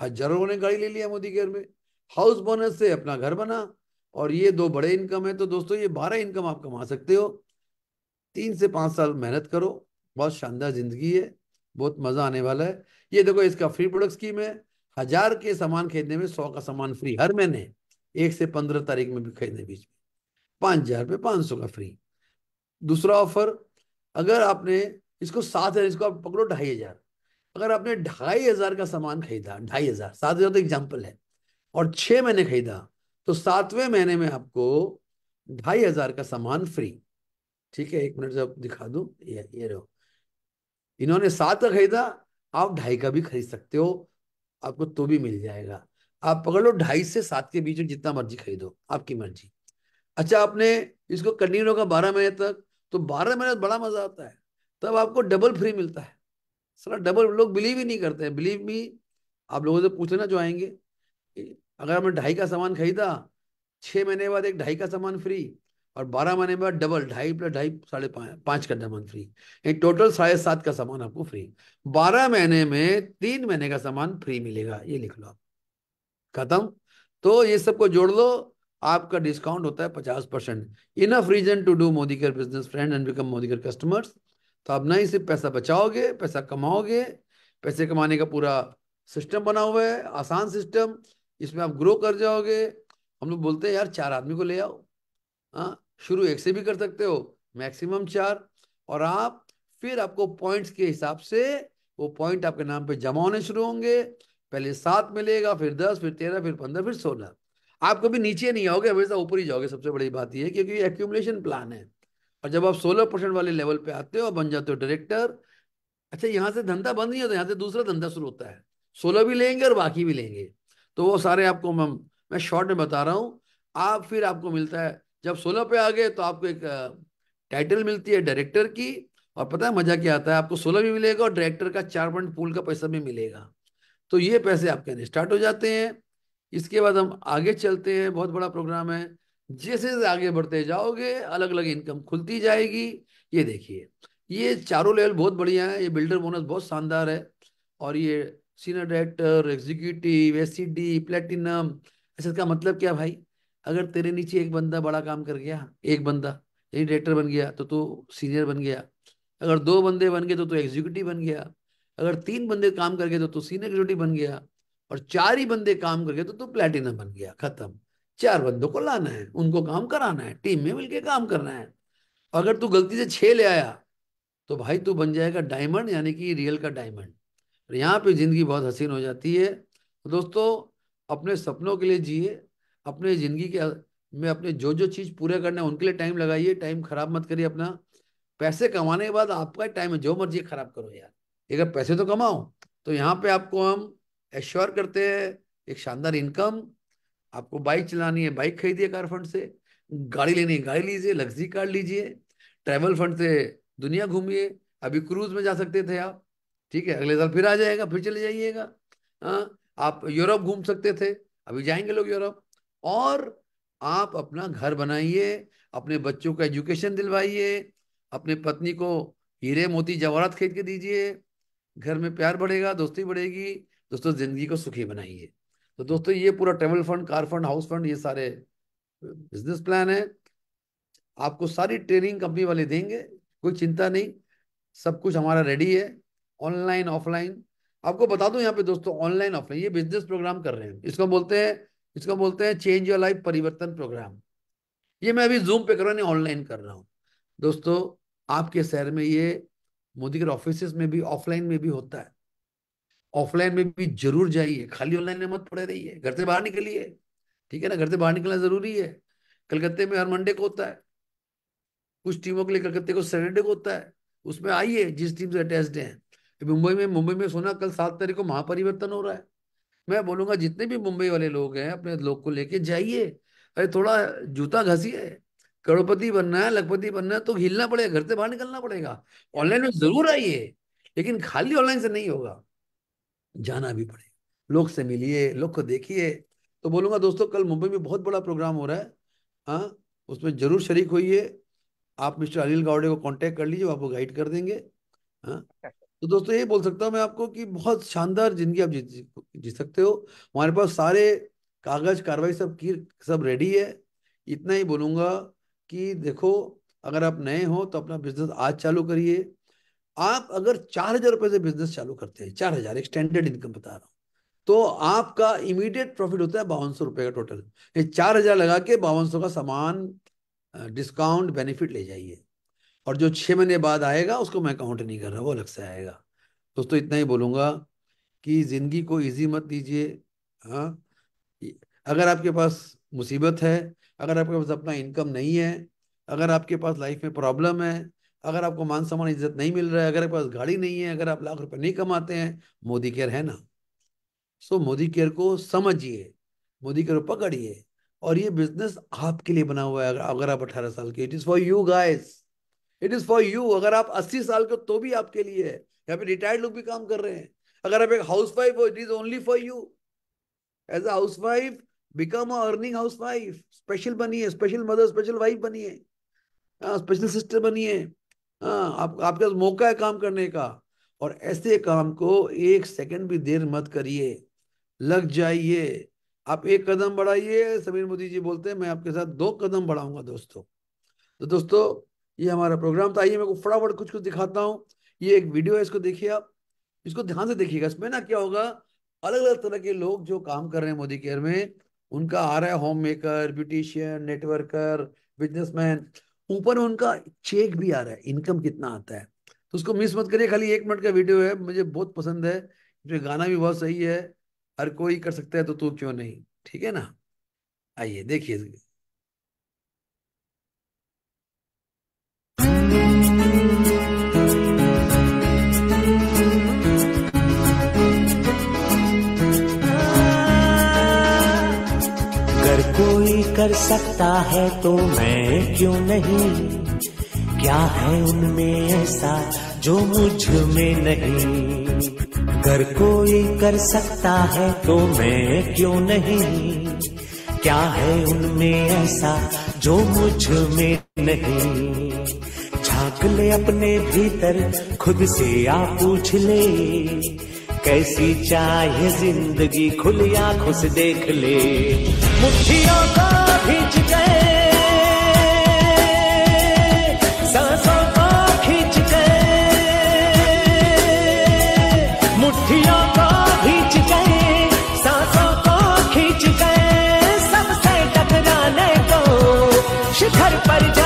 हजारों ने गाड़ी ले लिया मोदी केयर में हाउस बोनस से अपना घर बना और ये दो बड़े इनकम है तो दोस्तों ये बारह इनकम आप कमा सकते हो तीन से पाँच साल मेहनत करो बहुत शानदार जिंदगी है बहुत मजा आने वाला है ये देखो इसका फ्री प्रोडक्ट स्कीम है हजार के सामान खरीदने में सौ का सामान फ्री हर महीने एक से पंद्रह तारीख में भी खरीदने बीच में पाँच हजार रुपये पाँच सौ का फ्री दूसरा ऑफर अगर आपने इसको सात हजार इसको आप पकड़ो ढाई हजार अगर आपने ढाई हजार का सामान खरीदा ढाई हजार सात हजार तो एग्जाम्पल है और छः महीने खरीदा तो सातवें महीने में आपको ढाई हजार का सामान फ्री ठीक है एक मिनट जब दिखा दू ये ये रहो इन्होंने सात का खरीदा आप ढाई का भी खरीद सकते हो आपको तो भी मिल जाएगा आप पकड़ लो ढाई से सात के बीच में जितना मर्जी खरीदो आपकी मर्जी अच्छा आपने इसको कंटिन्यू होगा बारह महीने तक तो बारह महीने बड़ा मजा आता है तब आपको डबल फ्री मिलता है सर डबल लोग बिलीव ही नहीं करते हैं बिलीव भी आप लोगों से पूछना जो आएंगे अगर हमने ढाई का सामान खरीदा छः महीने बाद एक ढाई का सामान फ्री और बारह महीने बाद डबल ढाई प्लस ढाई साढ़े पाँच का सामान फ्री एक टोटल साढ़े सात का सामान आपको फ्री बारह महीने में तीन महीने का सामान फ्री मिलेगा ये लिख लो आप खत्म तो ये सबको जोड़ लो आपका डिस्काउंट होता है पचास percent enough reason to do Modicare business friend and become Modicare customers तो आप ना ही सिर्फ पैसा बचाओगे पैसा कमाओगे पैसे कमाने का पूरा सिस्टम बना हुआ है आसान सिस्टम इसमें आप ग्रो कर जाओगे हम लोग बोलते हैं यार चार आदमी को ले आओ हाँ शुरू एक से भी कर सकते हो मैक्सिमम चार और आप फिर आपको पॉइंट्स के हिसाब से वो पॉइंट आपके नाम पे जमा होने शुरू होंगे पहले सात मिलेगा फिर दस फिर तेरह फिर पंद्रह फिर सोलह आप कभी नीचे नहीं आओगे हमेशा ऊपर ही जाओगे सबसे बड़ी बात यह है क्योंकि एक्यूमुलेशन प्लान है और जब आप सोलह परसेंट वाले लेवल पे आते हो बन जाते हो डायरेक्टर अच्छा यहाँ से धंधा बंद नहीं होता यहाँ से दूसरा धंधा शुरू होता है सोलह भी लेंगे और बाकी भी लेंगे तो वो सारे आपको मैं मैं शॉर्ट में बता रहा हूँ आप फिर आपको मिलता है जब सोलह पे आ गए तो आपको एक टाइटल मिलती है डायरेक्टर की और पता है मजा क्या आता है आपको सोलह भी मिलेगा और डायरेक्टर का चार पॉइंट पूल का पैसा भी मिलेगा तो ये पैसे आपके अंदर स्टार्ट हो जाते हैं इसके बाद हम आगे चलते हैं बहुत बड़ा प्रोग्राम है जैसे जैसे आगे बढ़ते जाओगे अलग अलग इनकम खुलती जाएगी ये देखिए ये चारों लेवल बहुत बढ़िया है ये बिल्डर बोनस बहुत शानदार है और ये senior director executives platinum ऐसे इसका मतलब क्या भाई अगर तेरे नीचे एक बंदा बड़ा काम कर गया एक बंदा यानी डायरेक्टर बन गया तो तू तो सीनियर बन गया अगर दो बंदे बन गए तो तू तो एग्जीक्यूटिव बन गया अगर तीन बंदे काम कर गए तो तू तो सीनियर एग्जीक्यूटिव बन गया और चार ही बंदे काम कर गए तो तू प्लेटिनम बन गया खत्म चार बंदों को लाना है उनको काम कराना है टीम में मिलकर काम करना है अगर तू गलती से छः ले आया तो भाई तू बन जाएगा डायमंड यानी कि रियल का डायमंड और यहाँ पे ज़िंदगी बहुत हसीन हो जाती है तो दोस्तों अपने सपनों के लिए जिए अपने ज़िंदगी के में अपने जो जो चीज़ पूरे करना है उनके लिए टाइम लगाइए टाइम खराब मत करिए अपना पैसे कमाने के बाद आपका टाइम है जो मर्जी खराब करो यार अगर पैसे तो कमाओ तो यहाँ पे आपको हम एश्योर करते हैं एक शानदार इनकम आपको बाइक चलानी है बाइक खरीदिए कार फंड से गाड़ी लेनी है गाड़ी लीजिए लग्जरी कार लीजिए ट्रैवल फंड से दुनिया घूमिए अभी क्रूज में जा सकते थे आप ठीक है अगले साल फिर आ जाएगा फिर चले जाइएगा हाँ आप यूरोप घूम सकते थे अभी जाएंगे लोग यूरोप और आप अपना घर बनाइए अपने बच्चों का एजुकेशन दिलवाइए अपने पत्नी को हीरे मोती जवाहरात खरीद के दीजिए घर में प्यार बढ़ेगा दोस्ती बढ़ेगी दोस्तों ज़िंदगी को सुखी बनाइए तो दोस्तों ये पूरा travel fund car fund house fund ये सारे बिजनेस प्लान है आपको सारी ट्रेनिंग कंपनी वाले देंगे कोई चिंता नहीं सब कुछ हमारा रेडी है ऑनलाइन ऑफलाइन आपको बता दूं यहाँ पे दोस्तों ऑनलाइन ऑफलाइन ये बिजनेस प्रोग्राम कर रहे हैं इसको बोलते हैं इसको बोलते हैं चेंज योर लाइफ परिवर्तन प्रोग्राम ये मैं अभी जूम पे कर रहा हूँ ऑनलाइन कर रहा हूँ दोस्तों आपके शहर में ये मोदी के ऑफिस में भी ऑफलाइन में भी होता है ऑफलाइन में भी जरूर जाइए खाली ऑनलाइन में मत पड़े रहिए घर से बाहर निकलिए ठीक है ना घर से बाहर निकलना जरूरी है कलकत्ते में हर मंडे को होता है कुछ टीमों के लिए कलकत्ते को सैटरडे को होता है उसमें आइए जिस टीम से अटैच्ड हैं कि मुंबई में मुंबई में सुना कल सात तारीख को महापरिवर्तन हो रहा है मैं बोलूंगा जितने भी मुंबई वाले लोग हैं अपने लोग को लेके जाइए अरे थोड़ा जूता है करोड़पति बनना है लखपति बनना है तो हिलना पड़ेगा घर से बाहर निकलना पड़ेगा ऑनलाइन में जरूर आइए लेकिन खाली ऑनलाइन से नहीं होगा जाना भी पड़ेगा लोग से मिलिए लोग को देखिए तो बोलूंगा दोस्तों कल मुंबई में बहुत बड़ा प्रोग्राम हो रहा है हाँ उसमें जरूर शरीक होइए आप मिस्टर अनिल गावड़े को कांटेक्ट कर लीजिए वो आपको गाइड कर देंगे हाँ तो दोस्तों ये बोल सकता हूँ मैं आपको कि बहुत शानदार जिंदगी आप जी, जी, जी सकते हो हमारे पास सारे कागज कार्रवाई सब की सब रेडी है इतना ही बोलूंगा कि देखो अगर आप नए हो तो अपना बिजनेस आज चालू करिए आप अगर चार हजार रुपए से बिजनेस चालू करते हैं चार हजार एक स्टैंडर्ड इनकम बता रहा हूँ तो आपका इमीडिएट प्रॉफिट होता है बावन सौ रुपए का टोटल ये चार हजार लगा के बावन सौ का सामान डिस्काउंट बेनिफिट ले जाइए और जो छः महीने बाद आएगा उसको मैं काउंट नहीं कर रहा वो अलग से आएगा दोस्तों तो इतना ही बोलूँगा कि ज़िंदगी को ईजी मत दीजिए हाँ अगर आपके पास मुसीबत है अगर आपके पास अपना इनकम नहीं है अगर आपके पास लाइफ में प्रॉब्लम है अगर आपको मान सम्मान इज्जत नहीं मिल रहा है अगर आपके पास गाड़ी नहीं है अगर आप लाख रुपए नहीं कमाते हैं मोदी केयर है ना सो मोदी केयर को समझिए मोदी केयर को पकड़िए और ये बिजनेस आपके लिए बना हुआ है अगर आप अठारह साल के it is for you guys it is for you अगर आप अस्सी साल के तो भी आपके लिए है यहाँ पे रिटायर्ड लोग भी काम कर रहे हैं अगर आप एक हाउस वाइफ हो it is only for you as a housewife become a earning housewife special बनी है स्पेशल मदर स्पेशल वाइफ बनी है स्पेशल हाँ, सिस्टर बनी है हाँ, आप, आपके पास मौका है काम करने का और ऐसे काम को एक सेकंड भी देर मत करिए लग जाइए आप एक कदम बढ़ाइए समीर मोदी जी बोलते हैं मैं आपके साथ दो कदम बढ़ाऊंगा दोस्तों तो दोस्तों ये हमारा प्रोग्राम था आइए मैं को फटाफट कुछ कुछ दिखाता हूँ ये एक वीडियो है इसको देखिए आप इसको ध्यान से देखिएगा इसमें ना क्या होगा अलग अलग तरह के लोग जो काम कर रहे हैं मोदी केयर में उनका आ रहा है homemaker beautician networker businessman ऊपर उनका चेक भी आ रहा है इनकम कितना आता है तो उसको मिस मत करिए खाली एक मिनट का वीडियो है मुझे बहुत पसंद है जो गाना भी बहुत सही है हर कोई कर सकता है तो तू क्यों नहीं ठीक है ना आइए देखिए कोई कर सकता है तो मैं क्यों नहीं क्या है उनमें ऐसा जो मुझ में नहीं अगर कोई कर सकता है तो मैं क्यों नहीं क्या है उनमें ऐसा जो मुझ में नहीं ले अपने भीतर खुद से या पूछ ले कैसी चाहे जिंदगी खुली आंखों से देख ले मुठियों को खींच गए सांसों को खींच गए मुठियों को खींच गए सांसों को खींच गए सबसे टकराने को शिखर पर जा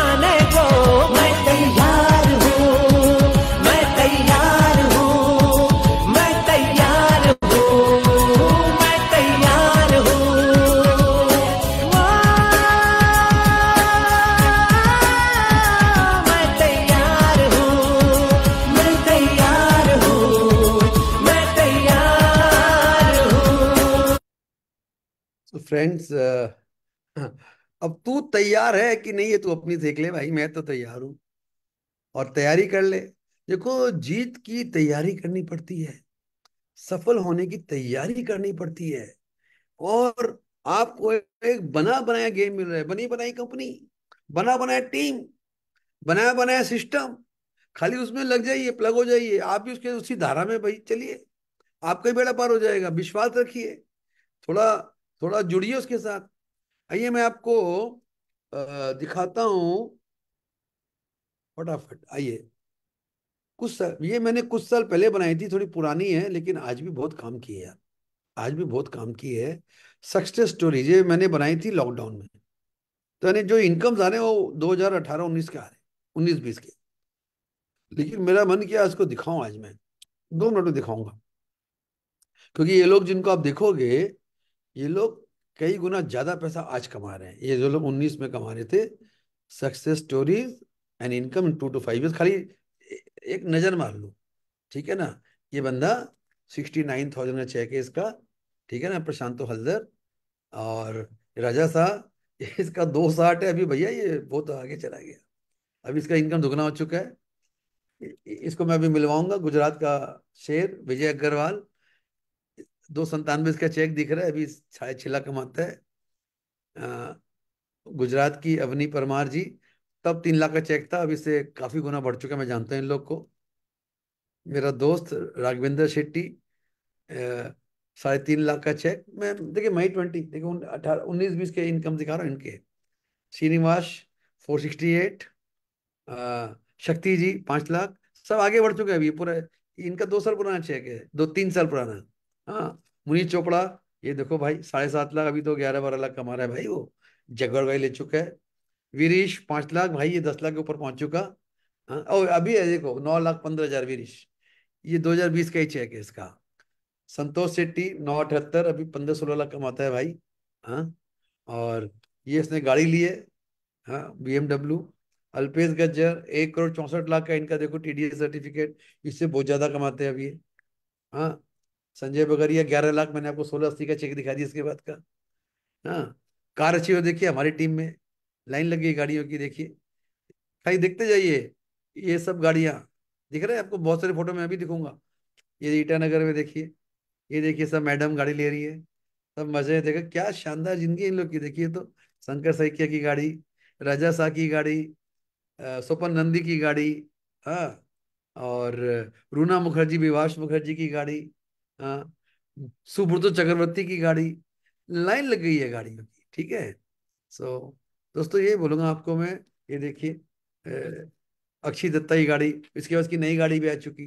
फ्रेंड्स uh, अब तू तैयार है कि नहीं है तू अपनी देख ले भाई मैं तो तैयार हूं और तैयारी कर ले देखो जीत की तैयारी करनी पड़ती है सफल होने की तैयारी करनी पड़ती है और आपको एक बना बनाया गेम मिल रहा है बनी बनाई कंपनी बना बनाया टीम बनाया बनाया सिस्टम खाली उसमें लग जाइए प्लग हो जाइए आप भी उसके उसी धारा में भाई चलिए आपका ही बेड़ा पार हो जाएगा विश्वास रखिए थोड़ा थोड़ा जुड़िए उसके साथ आइए मैं आपको दिखाता हूं फटाफट आइए कुछ साल ये मैंने कुछ साल पहले बनाई थी थोड़ी पुरानी है लेकिन आज भी बहुत काम की है यार आज भी बहुत काम की है सक्सेस स्टोरी ये मैंने बनाई थी लॉकडाउन में तो यानी जो इनकम आ रहे हैं वो दो हजार अठारह उन्नीस के आ रहे हैं उन्नीस बीस के लेकिन मेरा मन किया इसको दिखाऊं आज मैं दो मिनट में दिखाऊंगा क्योंकि ये लोग जिनको आप देखोगे ये लोग कई गुना ज्यादा पैसा आज कमा रहे हैं ये जो लोग उन्नीस में कमा रहे थे success stories and income in two two five खाली एक नज़र मार लो ठीक है ना ये बंदा सिक्सटी नाइन थाउजेंड में चेक है इसका ठीक है ना प्रशांतो हल्दर और राजा साहब इसका दो साठ है अभी भैया ये बहुत तो आगे चला गया अभी इसका इनकम दुगना हो चुका है इसको मैं अभी मिलवाऊंगा गुजरात का शेर विजय अग्रवाल दो संतानवे इसका चेक दिख रहा है अभी छाए छिला कमाता है गुजरात की अवनी परमार जी तब तीन लाख का चेक था अभी से काफ़ी गुना बढ़ चुका है मैं जानता हूँ इन लोग को मेरा दोस्त राघवेंद्र शेट्टी साढ़े तीन लाख का चेक मैं देखिए मई ट्वेंटी देखिए अठारह उन्नीस बीस के इनकम दिखा रहा हूँ इनके श्रीनिवास फोर सिक्सटी एट शक्ति जी पाँच लाख सब आगे बढ़ चुके हैं अभी पूरा इनका दो साल पुराना चेक है दो तीन साल पुराना हाँ मुनीत चोपड़ा ये देखो भाई साढ़े सात लाख अभी तो ग्यारह बारह लाख कमा रहा है भाई वो जगड़ भाई ले चुका है वीरिश पांच लाख भाई ये दस लाख के ऊपर पहुंच चुका हाँ और अभी है देखो नौ लाख पंद्रह हजार वीरिश ये दो हजार बीस का ही चेक है इसका संतोष सेट्टी नौ अठहत्तर अभी पंद्रह सोलह लाख कमाता है भाई हाँ और ये इसने गाड़ी ली है हाँ बी एमडब्ल्यू अल्पेश गज्जर एक करोड़ चौंसठ लाख का इनका देखो टी डी एस सर्टिफिकेट इससे बहुत ज़्यादा कमाते हैं अभी ये हाँ संजय बगरिया ग्यारह लाख मैंने आपको सोलह अस्सी का चेक दिखा दिया इसके बाद का हाँ कार अच्छी हो देखिए हमारी टीम में लाइन लगी गई गाड़ियों की देखिए खाली देखते जाइए ये सब गाड़ियाँ दिख रहे हैं आपको बहुत सारे फोटो मैं अभी दिखूंगा ये ईटानगर में देखिए ये देखिए सब मैडम गाड़ी ले रही है सब मजे देखा क्या शानदार जिंदगी इन लोग की देखिए तो शंकर सैकिया की गाड़ी राजा शाह की गाड़ी सोपन नंदी की गाड़ी हाँ और रूना मुखर्जी विभाष मुखर्जी की गाड़ी हाँ, सुब्रतो चक्रवर्ती की गाड़ी लाइन लग गई है गाड़ियों की ठीक है सो दोस्तों ये बोलूंगा आपको मैं ये देखिए अक्षय दत्ता की गाड़ी इसके बाद की नई गाड़ी भी आ चुकी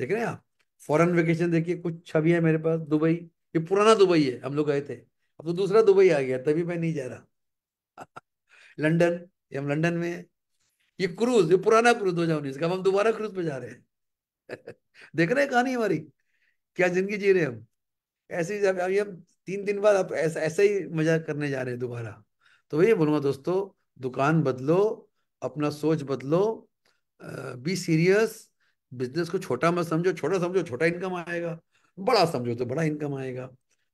देख रहे हैं आप फॉरन वेकेशन देखिए कुछ छवि है मेरे पास दुबई ये पुराना दुबई है हम लोग गए थे अब तो दूसरा दुबई आ गया तभी मैं नहीं जा रहा लंडन ये हम लंडन में है ये क्रूज ये पुराना क्रूज दो हजार उन्नीस का हम दोबारा क्रूज पे जा रहे हैं देख रहे हैं कहानी हमारी क्या जिंदगी जी रहे हम ऐसे ही अभी हम तीन दिन बाद आप ऐसा ऐसा ही मजा करने जा रहे हैं दोबारा तो वही बोलूंगा दोस्तों दुकान बदलो अपना सोच बदलो बी सीरियस बिजनेस को छोटा मत समझो छोटा समझो छोटा इनकम आएगा बड़ा समझो तो बड़ा इनकम आएगा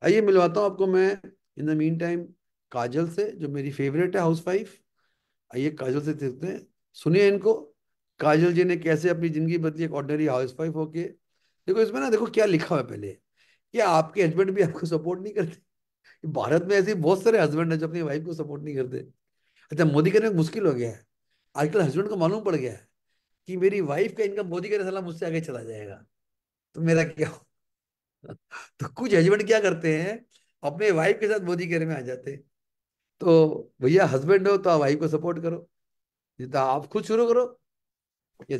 आइए मिलवाता हूँ आपको मैं in the meantime Kajal से जो मेरी फेवरेट है हाउस वाइफ आइए काजल से देखते हैं सुनिए इनको काजल जी ने कैसे अपनी ज़िंदगी बदली एक ऑर्डनरी हाउस वाइफ होके देखो इसमें ना देखो क्या लिखा हुआ है पहले कि आपके हस्बैंड भी आपको सपोर्ट नहीं करते भारत में ऐसे बहुत सारे हस्बैंड हैं जो अपनी वाइफ को सपोर्ट नहीं करते अच्छा मोदी करने में मुश्किल हो गया है आजकल हस्बैंड को मालूम पड़ गया है कि मेरी वाइफ का इनकम मोदी करने सलाह मुझसे आगे चला जाएगा तो मेरा क्या हो तो कुछ हस्बैंड क्या करते हैं अपने वाइफ के साथ मोदी करने में आ जाते हैं तो भैया हस्बैंड हो तो आप वाइफ को सपोर्ट करो जितना तो आप खुद शुरू करो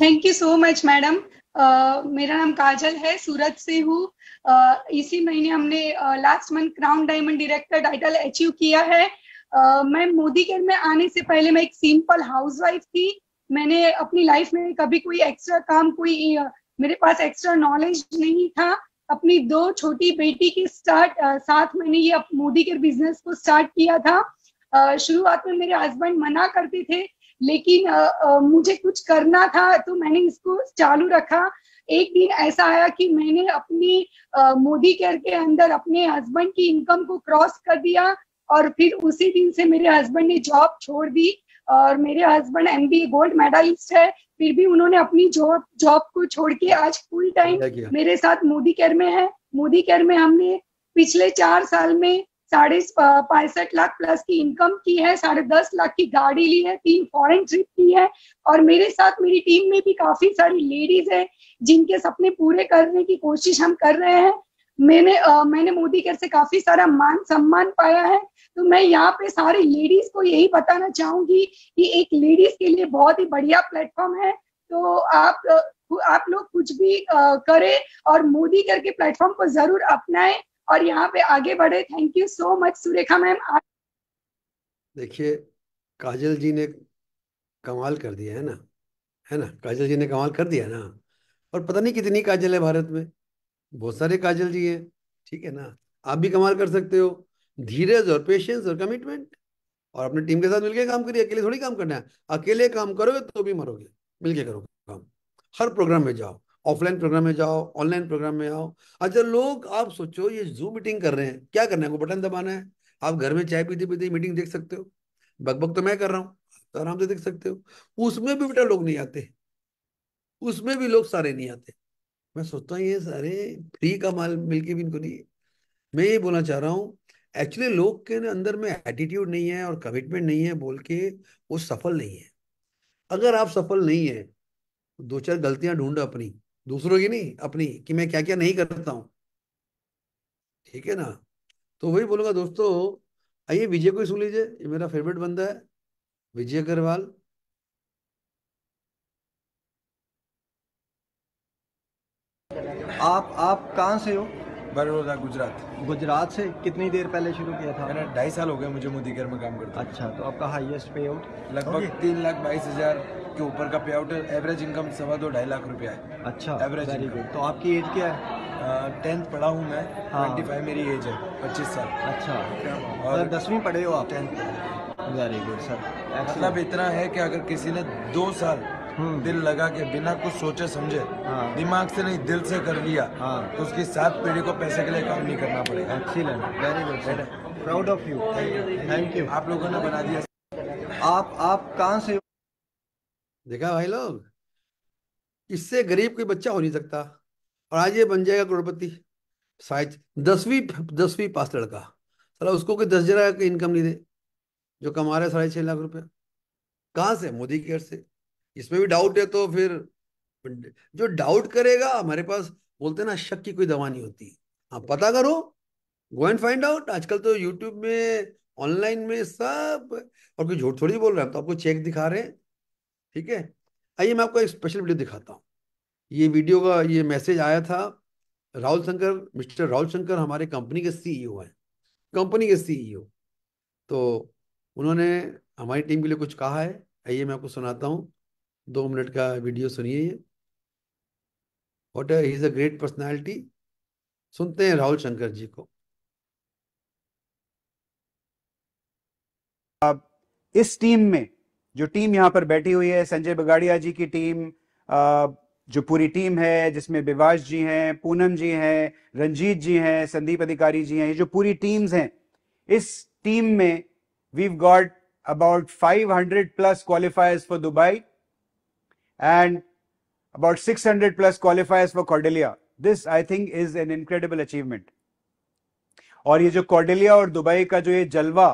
thank you so much madam मेरा नाम काजल है सूरत से हूँ uh, इसी महीने हमने last month crown diamond director title achieve किया है uh, मैं मोदी केयर में आने से पहले मैं एक सिंपल हाउसवाइफ थी मैंने अपनी लाइफ में कभी कोई एक्स्ट्रा काम कोई मेरे पास एक्स्ट्रा नॉलेज नहीं था अपनी दो छोटी बेटी के स्टार्ट साथ मैंने ये मोदी केयर बिजनेस को स्टार्ट किया था शुरुआत में मेरे हस्बैंड मना करते थे लेकिन आ, आ, मुझे कुछ करना था तो मैंने इसको चालू रखा एक दिन ऐसा आया कि मैंने अपनी मोदी केयर के अंदर अपने हस्बैंड की इनकम को क्रॉस कर दिया और फिर उसी दिन से मेरे हस्बैंड ने जॉब छोड़ दी और मेरे हस्बैंड एम गोल्ड मेडलिस्ट है फिर भी उन्होंने अपनी जॉब जॉब को छोड़ के आज फुल टाइम मेरे साथ मोदी केयर में है मोदी केयर में हमने पिछले चार साल में साढ़े पैंसठ लाख प्लस की इनकम की है साढ़े दस लाख की गाड़ी ली है तीन फॉरेन ट्रिप की है और मेरे साथ मेरी टीम में भी काफी सारी लेडीज है जिनके सपने पूरे करने की कोशिश हम कर रहे हैं मैंने आ, मैंने मोदी कर से काफी सारा मान सम्मान पाया है तो मैं यहाँ पे सारी लेडीज को यही बताना चाहूंगी कि एक लेडीज के लिए बहुत ही बढ़िया प्लेटफॉर्म है तो आप आप लोग कुछ भी करें और मोदी करके प्लेटफॉर्म को जरूर अपनाएं और यहाँ पे आगे बढ़े thank you so much Surekha ma'am देखिए काजल जी ने कमाल कर दिया है ना है ना काजल जी ने कमाल कर दिया ना और पता नहीं कितनी काजल है भारत में बहुत सारे काजल जी हैं ठीक है ना आप भी कमाल कर सकते हो धीरज और पेशेंस और कमिटमेंट और अपने टीम के साथ मिलकर काम करिए अकेले थोड़ी काम करना है अकेले काम करोगे तो भी मरोगे मिलके करो काम हर प्रोग्राम में जाओ ऑफलाइन प्रोग्राम में जाओ ऑनलाइन प्रोग्राम में आओ अच्छा लोग आप सोचो ये जूम मीटिंग कर रहे हैं क्या करना है को बटन दबाना है आप घर में चाय पीते पीते मीटिंग देख सकते हो बकबक तो मैं कर रहा हूँ तो आराम से देख सकते हो उसमें भी बेटा लोग नहीं आते उसमें भी लोग सारे नहीं आते मैं सोचता हूँ ये सारे फ्री का माल मिलके भी इनको नहीं मैं ये बोलना चाह रहा हूँ एक्चुअली लोग के अंदर में एटीट्यूड नहीं है और कमिटमेंट नहीं है बोल के वो सफल नहीं है अगर आप सफल नहीं है दो चार गलतियां ढूंढो अपनी दूसरों की नहीं अपनी कि मैं क्या क्या नहीं करता हूं ठीक है ना तो वही बोलूंगा दोस्तों आइए विजय को ही सुन लीजिए ये मेरा फेवरेट बंदा है विजय अग्रवाल आप आप कहाँ से हो बड़ोदा गुजरात गुजरात से कितनी देर पहले शुरू किया था मैंने ढाई साल हो गए मुझे मोदी घर में काम करता अच्छा तो आपका हाईएस्ट पे आउट लगभग तीन लाख बाईस हजार के ऊपर का पे आउट एवरेज इनकम सवा दो ढाई लाख रुपया है अच्छा एवरेज तो आपकी एज क्या है टेंथ पढ़ा हूँ मैं ट्वेंटी हाँ। मेरी एज है पच्चीस साल अच्छा और दसवीं पढ़े हो आप टेंथ वेरी गुड सर मतलब इतना है कि अगर किसी ने दो साल हम्म। दिल लगा के बिना कुछ सोचे समझे हाँ। दिमाग से नहीं दिल से कर लिया हाँ। तो उसकी सात पीढ़ी को पैसे के लिए काम नहीं करना पड़ेगा excellent very good sir proud of you thank you आप लोगों ने बना दिया आप आप कहाँ से देखा भाई लोग इससे गरीब कोई बच्चा हो नहीं सकता और आज ये बन जाएगा करोड़पति साइज दसवीं दसवीं पास लड़का सला उसको कोई दस हजार की इनकम नहीं दे जो कमा रहे साढ़े छह लाख रुपया कहाँ से मोदी केयर से इसमें भी डाउट है तो फिर जो डाउट करेगा हमारे पास बोलते ना शक की कोई दवा नहीं होती हाँ पता करो गो एंड फाइंड आउट आजकल तो यूट्यूब में ऑनलाइन में सब और कोई झूठ थोड़ी बोल रहे हैं तो आपको चेक दिखा रहे हैं ठीक है आइए मैं आपको एक स्पेशल वीडियो दिखाता हूँ ये वीडियो का ये मैसेज आया था राहुल शंकर मिस्टर राहुल शंकर हमारे कंपनी के सीईओ हैं कंपनी के सीईओ तो उन्होंने हमारी टीम के लिए कुछ कहा है आइए मैं आपको सुनाता हूँ दो मिनट का वीडियो सुनिए ये what is a great personality सुनते हैं राहुल शंकर जी को आप इस टीम में जो टीम यहाँ पर बैठी हुई है संजय बगाड़िया जी की टीम जो पूरी टीम है जिसमें विवास जी हैं पूनम जी हैं रंजीत जी हैं संदीप अधिकारी जी हैं ये जो पूरी टीम्स हैं इस टीम में we've got about 500 plus qualifiers for Dubai and about 600 plus qualifiers for Cordelia this I think is an incredible achievement और ये जो कॉर्डिलिया और दुबई का जो ये जलवा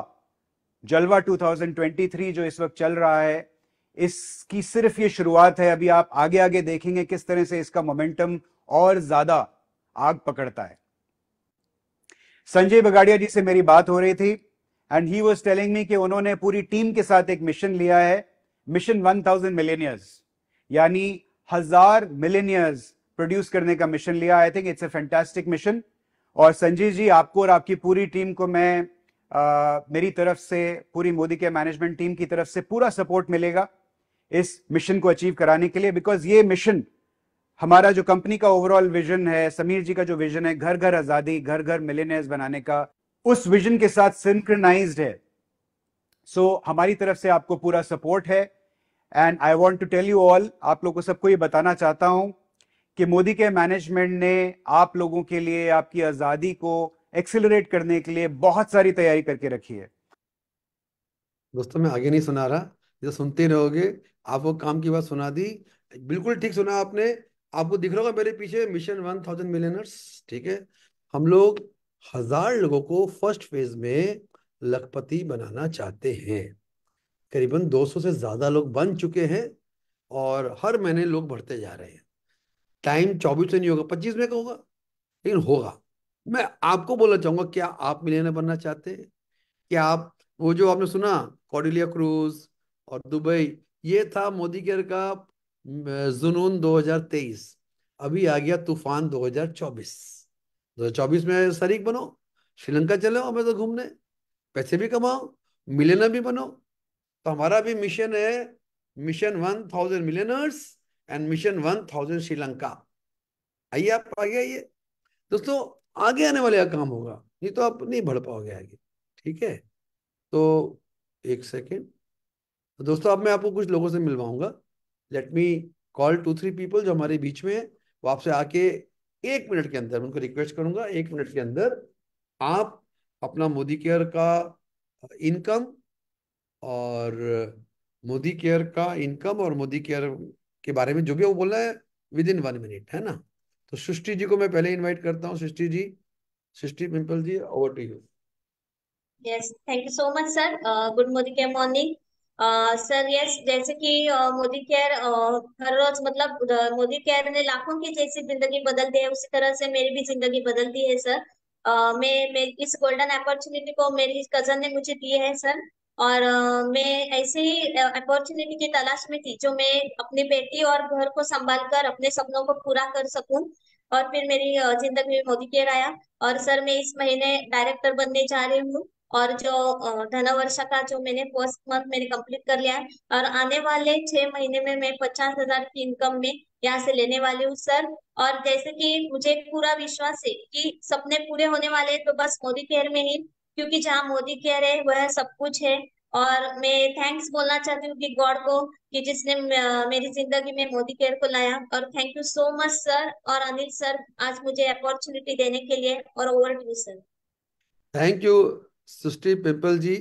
जलवा 2023 जो इस वक्त चल रहा है इसकी सिर्फ ये शुरुआत है अभी आप आगे आगे देखेंगे किस तरह से इसका मोमेंटम और ज्यादा आग पकड़ता है संजय बगाड़िया जी से मेरी बात हो रही थी and he was telling me कि उन्होंने पूरी टीम के साथ एक मिशन लिया है मिशन 1000 थाउजेंड मिलेनियर्स यानी हजार मिलेनियर्स प्रोड्यूस करने का मिशन लिया I think it's a fantastic mission और संजय जी आपको और आपकी पूरी टीम को मैं मेरी तरफ से पूरी मोदी के मैनेजमेंट टीम की तरफ से पूरा सपोर्ट मिलेगा इस मिशन को अचीव कराने के लिए बिकॉज ये मिशन हमारा जो कंपनी का ओवरऑल विजन है समीर जी का जो विजन है घर घर आजादी घर घर मिलेनियर्स बनाने का उस विजन के साथ सिंक्रनाइज्ड है सो so, हमारी तरफ से आपको पूरा सपोर्ट है and I want to tell you all आप लोगों को सबको ये बताना चाहता हूं कि मोदी के मैनेजमेंट ने आप लोगों के लिए आपकी आज़ादी को एक्सेलरेट करने के लिए बहुत सारी तैयारी करके रखी है दोस्तों मैं आगे नहीं सुना रहा जो सुनते रहोगे आपको काम की बात सुना दी बिल्कुल ठीक सुना आपने आपको दिख रहा होगा मेरे पीछे मिशन वन थाउजेंड मिलियनर्स ठीक है हम लोग हजार लोगों को फर्स्ट फेज में लखपति बनाना चाहते हैं करीबन 200 से ज़्यादा लोग बन चुके हैं और हर महीने लोग बढ़ते जा रहे हैं टाइम 24 से नहीं होगा 25 में का होगा लेकिन होगा मैं आपको बोलना चाहूंगा क्या आप मिलेनियर बनना चाहते क्या आप वो जो आपने सुना कॉडिलिया क्रूज और दुबई ये था मोदी केयर का जुनून 2023 अभी आ गया तूफान 2024 2024 में शरीक बनो श्रीलंका चले हमें तो घूमने पैसे भी कमाओ मिलेनर भी बनो तो हमारा भी मिशन है mission one thousand millionaires and mission one thousand Sri Lanka आइए आप आगे आइए दोस्तों आगे आने वाले का काम होगा नहीं तो आप नहीं बढ़ पाओगे आगे ठीक है तो एक सेकेंड तो दोस्तों अब मैं आपको कुछ लोगों से मिलवाऊंगा let me call two three people जो हमारे बीच में है वो आपसे आके एक मिनट के अंदर उनको रिक्वेस्ट करूंगा एक मिनट के अंदर आप अपना मोदी केयर का इनकम और मोदी केयर का इनकम और मोदी केयर के बारे में जो भी वो बोला है विद इन वन मिनट है ना तो सृष्टि जी को मैं पहले इनवाइट करता हूँ Srishti ji Srishti Pimple ji over to you yes thank you so much sir good morning care morning sir yes जैसे कि uh, मोदी केयर uh, हर रोज मतलब uh, मोदी केयर ने लाखों की जैसी जिंदगी बदल दी है उसी तरह से मेरी भी जिंदगी बदल दी है सर मैं मैं इस गोल्डन अपॉर्चुनिटी को मेरी कजन ने मुझे दी है सर और आ, मैं ऐसे ही अपॉर्चुनिटी की तलाश में थी जो मैं अपनी बेटी और घर को संभाल कर अपने सपनों को पूरा कर सकूं और फिर मेरी जिंदगी में मोदी केयर आया और सर मैं इस महीने डायरेक्टर बनने जा रही हूँ और जो धनवर्षा का जो मैंने फर्स्ट मंथ मैंने कंप्लीट कर लिया है और आने वाले छह महीने में मैं पचास हजार की इनकम में यहाँ से लेने वाली हूँ सर और जैसे कि मुझे पूरा विश्वास है कि सपने पूरे होने वाले हैं तो बस मोदी केयर में ही क्योंकि जहाँ मोदी कह रहे वह सब कुछ है और मैं थैंक्स बोलना चाहती हूँ कि गॉड को कि जिसने मेरी जिंदगी में मोदी केयर को लाया और thank you so much sir और अनिल सर आज मुझे अपॉर्चुनिटी देने के लिए और over to sir thank you Srishti Pimple ji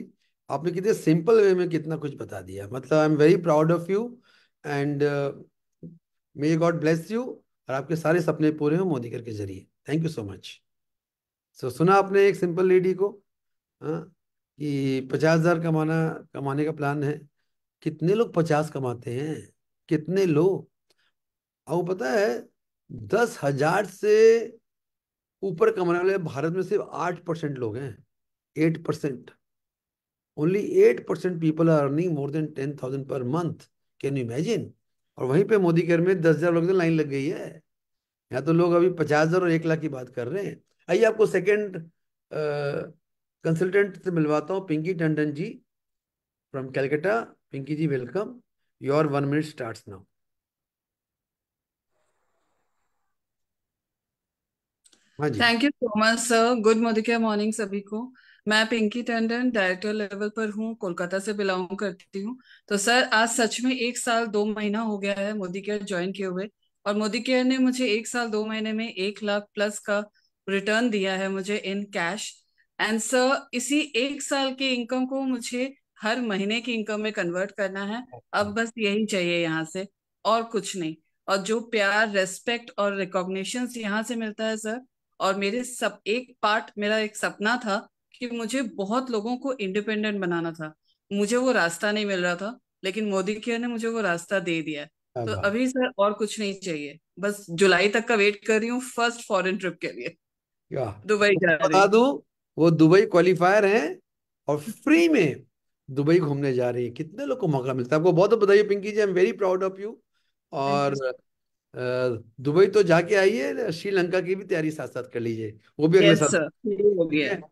आपने कितने सिंपल वे में कितना कुछ बता दिया मतलब I am very proud of you and may God bless you और आपके सारे सपने पूरे हों मोदी केयर के जरिए thank you so much so सुना आपने एक सिंपल लेडी को हाँ कि पचास हजार कमाना कमाने का प्लान है कितने लोग पचास कमाते हैं कितने लोग आपको पता है दस हजार से ऊपर कमाने वाले भारत में सिर्फ आठ परसेंट लोग हैं eight percent only eight percent people are earning more than ten thousand per month can you imagine और वहीं पे मोदी केयर में दस हजार लोग लाइन लग गई है यहाँ तो लोग अभी पचास हजार और एक लाख की बात कर रहे हैं आइए आपको सेकेंड कंसल्टेंट से मिलवाता हूँ Pinky Tandon ji from Calcutta Pinky ji welcome your one minute start now thank you so much sir good मोदिका मॉर्निंग सभी को मैं पिंकी टंडन डायरेक्टर लेवल पर हूँ कोलकाता से बिलोंग करती हूँ तो सर आज सच में एक साल दो महीना हो गया है मोदी केयर ज्वाइन किए हुए और मोदी केयर ने मुझे एक साल दो महीने में एक लाख प्लस का रिटर्न दिया है मुझे इन कैश एंड सर इसी एक साल के इनकम को मुझे हर महीने की इनकम में कन्वर्ट करना है अब बस यही चाहिए यहाँ से और कुछ नहीं और जो प्यार रेस्पेक्ट और रिकॉग्निशन यहाँ से मिलता है सर और मेरे सब एक पार्ट मेरा एक सपना था कि मुझे बहुत लोगों को इंडिपेंडेंट बनाना था मुझे वो रास्ता नहीं मिल रहा था लेकिन मोदी केयर ने मुझे वो रास्ता दे दिया तो अभी सर और कुछ नहीं चाहिए बस जुलाई तक का वेट कर रही हूँ फर्स्ट फॉरेन ट्रिप के लिए दुबई बता हूँ वो दुबई क्वालिफायर हैं और फ्री में दुबई घूमने जा रही है कितने लोग को मौका मिलता है आपको बहुत बधाई Pinky ji I am very proud of you और दुबई तो जाके आइए श्रीलंका की भी तैयारी साथ साथ कर लीजिए वो भी अगले साथ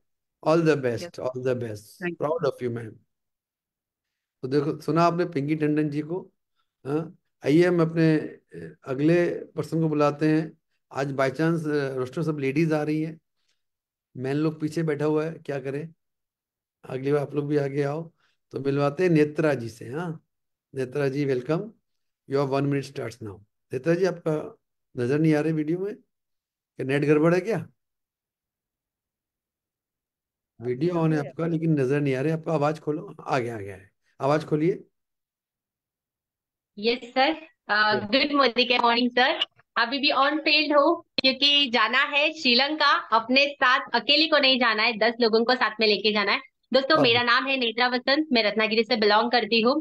all the best all the best proud of you ma'am तो देखो सुना आपने पिंकी टंडन जी को हाँ? आइए हम अपने अगले पर्सन को बुलाते हैं आज बाय चांस रोस्टर सब लेडीज आ रही है मैन लोग पीछे बैठा हुआ है क्या करें अगली बार आप लोग भी आगे आओ तो मिलवाते हैं नेत्रा जी से हाँ Netra ji welcome your one minute start now Netra ji आपका नजर नहीं आ रही वीडियो में कि नेट गड़बड़ है क्या वीडियो ऑन है आपका लेकिन नजर नहीं आ रही आपका आवाज खोलो आ गया आ गया है आवाज खोलिए yes sir good morning sir अभी भी ऑन फील्ड हो क्योंकि जाना है श्रीलंका अपने साथ अकेली को नहीं जाना है दस लोगों को साथ में लेके जाना है दोस्तों हाँ। मेरा नाम है नेत्रा वसंत मैं रत्नागिरी से बिलोंग करती हूँ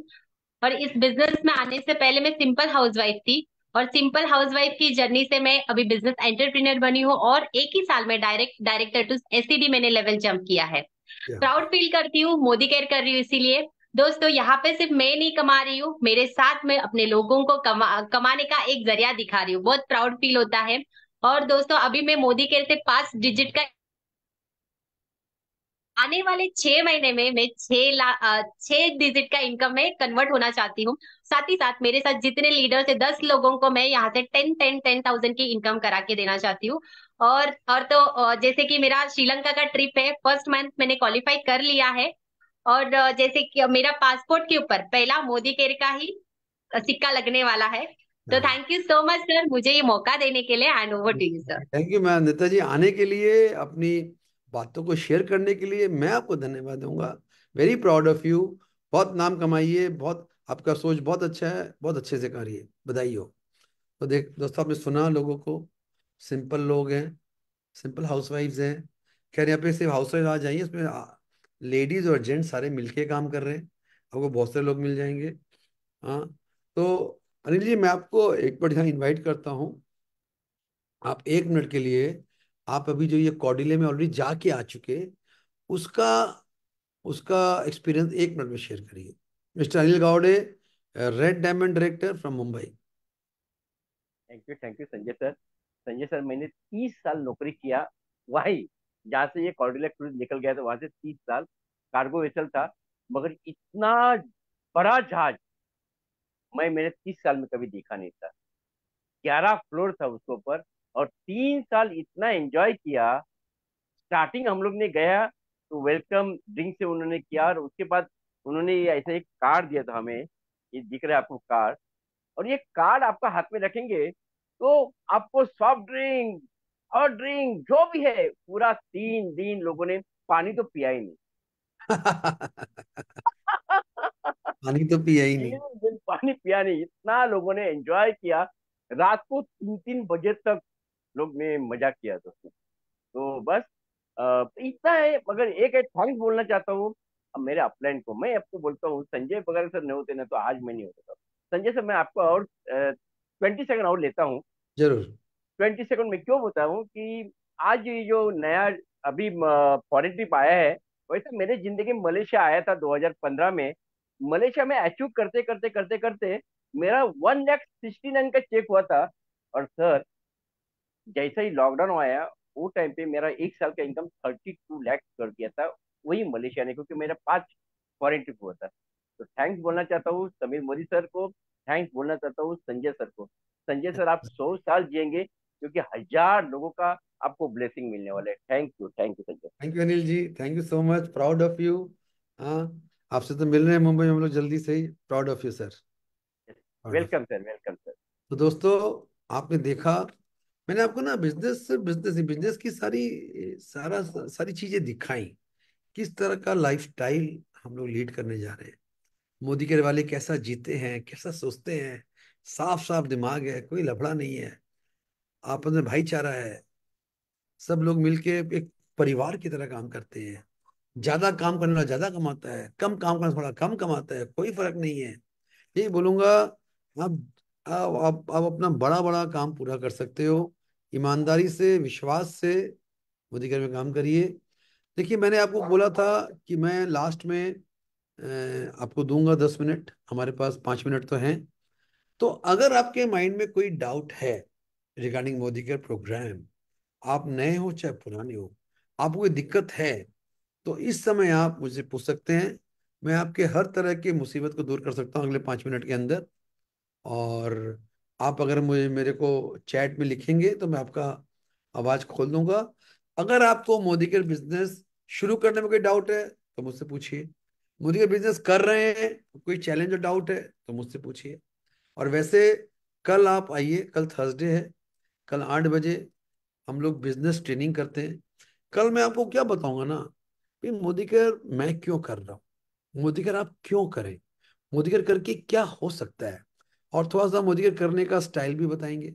और इस बिजनेस में आने से पहले मैं सिंपल हाउसवाइफ थी और सिंपल हाउसवाइफ की जर्नी से मैं अभी बिजनेस एंटरप्रीनियर बनी हूँ और एक ही साल में डायरेक्ट डायरेक्टर टू एस मैंने लेवल जम्प किया है प्राउड फील करती हूँ मोदी केयर कर रही हूँ इसीलिए दोस्तों यहाँ पे सिर्फ मैं नहीं कमा रही हूँ मेरे साथ में अपने लोगों को कमा, कमाने का एक जरिया दिखा रही हूँ बहुत प्राउड फील होता है और दोस्तों अभी मैं मोदी के से पांच डिजिट का आने वाले छह महीने में मैं छह लाख छह डिजिट का इनकम में कन्वर्ट होना चाहती हूँ साथ ही साथ मेरे साथ जितने लीडर्स है दस लोगों को मैं यहाँ से टेन टेन टेन थाउजेंड की इनकम करा के देना चाहती हूँ और और तो जैसे कि मेरा श्रीलंका का ट्रिप है फर्स्ट मंथ मैंने क्वालिफाई कर लिया है और जैसे कि मेरा पासपोर्ट के ऊपर पहला मोदी केयर का ही सिक्का लगने वाला है तो thank you so much sir मुझे ये मौका देने के लिए and over to you sir thank you ma'am नेता जी आने के लिए अपनी बातों को शेयर करने के लिए मैं आपको धन्यवाद दूंगा वेरी प्राउड ऑफ यू बहुत नाम कमाइए बहुत आपका सोच बहुत अच्छा है बहुत अच्छे से करिए बधाई हो तो देख दोस्तों आपने सुना लोगों को सिंपल लोग हैं सिंपल हाउस वाइफ्स हैं रहे यहाँ पे सिर्फ हाउस वाइफ आ जाइए उसमें लेडीज और जेंट्स सारे मिलके काम कर रहे हैं आपको बहुत सारे लोग मिल जाएंगे हाँ तो अनिल जी मैं आपको एक बार यहाँ इनवाइट करता हूँ आप एक मिनट के लिए आप अभी जो ये कॉडिले में ऑलरेडी जाके आ चुके उसका उसका एक्सपीरियंस एक मिनट में शेयर करिए mister Anil Gawade red diamond director from Mumbai thank you thank you Sanjay sir Sanjay sir मैंने तीस साल नौकरी किया वही जहाँ से ये कॉर्डिला क्रूज निकल गया था वहां से तीस साल कार्गो वेसल था मगर इतना बड़ा जहाज मैं मैंने तीस साल में कभी देखा नहीं था ग्यारह फ्लोर था उसके ऊपर और तीन साल इतना एंजॉय किया स्टार्टिंग हम लोग ने गया तो वेलकम ड्रिंक से उन्होंने किया और उसके बाद उन्होंने ये ऐसा एक कार्ड दिया था हमें ये दिख रहा है आपको कार्ड और ये कार्ड आपका हाथ में रखेंगे तो आपको सॉफ्ट ड्रिंक और ड्रिंक जो भी है पूरा तीन दिन लोगों ने पानी तो पिया ही नहीं पानी तो पिया ही नहीं दिन पानी पिया नहीं इतना लोगों ने एंजॉय किया रात को तीन तीन बजे तक लोग ने मजा किया दोस्तों तो बस इतना है मगर एक है थैंक्स बोलना चाहता हूँ अब मेरे अपलाइन को मैं आपको बोलता हूँ संजय वगैरह सर नहीं होते ना तो आज मैं नहीं होता था संजय सर मैं आपको और ट्वेंटी सेकंड और लेता हूँ जरूर ट्वेंटी सेकंड में क्यों बोलता हूँ कि आज ये जो नया अभी फॉरेन ट्रिप आया है वैसे मेरे जिंदगी में मलेशिया आया था 2015 में मलेशिया में अचीव करते करते करते करते मेरा वन लैख सिक्सटी नाइन का चेक हुआ था और सर जैसा ही लॉकडाउन आया वो टाइम पे मेरा एक साल का इनकम थर्टी टू लैख कर दिया था वही मलेशिया ने क्योंकि मेरा पांच फॉरन ट्रिप हुआ था तो थैंक्स बोलना चाहता हूँ समीर मोदी सर को थैंक्स बोलना चाहता हूँ संजय सर को संजय सर आप सौ साल जियेंगे क्योंकि हजार लोगों का आपको ब्लेसिंग मिलने वाला है thank you thank you Sanjay thank you Anil ji thank you so much proud of you हाँ आपसे तो मिल रहे हैं मुंबई में हम लोग जल्दी से ही proud of you sir welcome sir welcome sir तो दोस्तों आपने देखा मैंने आपको ना बिजनेस बिजनेस बिजनेस की सारी सारा सारी चीजें दिखाई किस तरह का स्टाइल हम लोग लीड करने जा रहे हैं मोदी के वाले कैसा जीते हैं कैसा सोचते हैं साफ साफ दिमाग है कोई लफड़ा नहीं है आपस में भाईचारा है सब लोग मिलके एक परिवार की तरह काम करते हैं ज्यादा काम करने वाला ज्यादा कमाता है कम काम करने वाला कम कमाता है कोई फर्क नहीं है ये बोलूंगा आप आप आप, आप अपना बड़ा बड़ा काम पूरा कर सकते हो ईमानदारी से विश्वास से मोदी में काम करिए देखिए मैंने आपको बोला था कि मैं लास्ट में आपको दूंगा दस मिनट हमारे पास पाँच मिनट तो हैं तो अगर आपके माइंड में कोई डाउट है रिगार्डिंग मोदी केयर प्रोग्राम आप नए हो चाहे पुराने हो आपको कोई दिक्कत है तो इस समय आप मुझसे पूछ सकते हैं मैं आपके हर तरह की मुसीबत को दूर कर सकता हूँ अगले पाँच मिनट के अंदर और आप अगर मुझे मेरे को चैट में लिखेंगे तो मैं आपका आवाज़ खोल दूंगा अगर आपको मोदी के बिजनेस शुरू करने में कोई डाउट है तो मुझसे पूछिए मोदी के बिजनेस कर रहे हैं कोई चैलेंज और डाउट है तो मुझसे पूछिए और वैसे कल आप आइए कल थर्सडे है कल आठ बजे हम लोग बिजनेस ट्रेनिंग करते हैं कल मैं आपको क्या बताऊंगा ना भाई मोदी कर मैं क्यों कर रहा हूँ मोदी कर आप क्यों करें मोदी कर करके क्या हो सकता है और थोड़ा सा मोदी कर करने का स्टाइल भी बताएंगे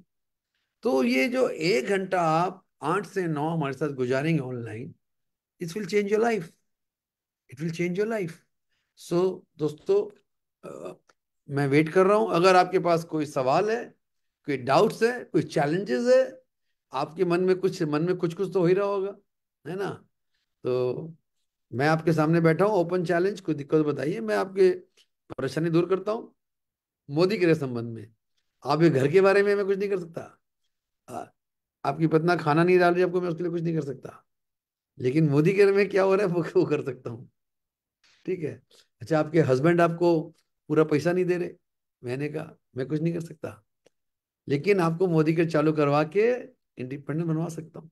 तो ये जो एक घंटा आप आठ से नौ हमारे साथ गुजारेंगे online it will change your life it will change your life so दोस्तों आ, मैं वेट कर रहा हूँ अगर आपके पास कोई सवाल है कोई डाउट्स है कोई चैलेंजेस है आपके मन में कुछ मन में कुछ कुछ तो हो ही रहा होगा है ना तो मैं आपके सामने बैठा हूँ ओपन चैलेंज कोई दिक्कत बताइए मैं आपके परेशानी दूर करता हूँ मोदी के संबंध में आपके घर के बारे में मैं कुछ नहीं कर सकता आपकी पत्ना खाना नहीं डाल रही आपको मैं उसके लिए कुछ नहीं कर सकता लेकिन मोदी के में क्या हो रहा है वो वो कर सकता हूँ ठीक है अच्छा आपके हस्बैंड आपको पूरा पैसा नहीं दे रहे मैंने कहा मैं कुछ नहीं कर सकता लेकिन आपको मोदी के चालू करवा के इंडिपेंडेंट बनवा सकता हूँ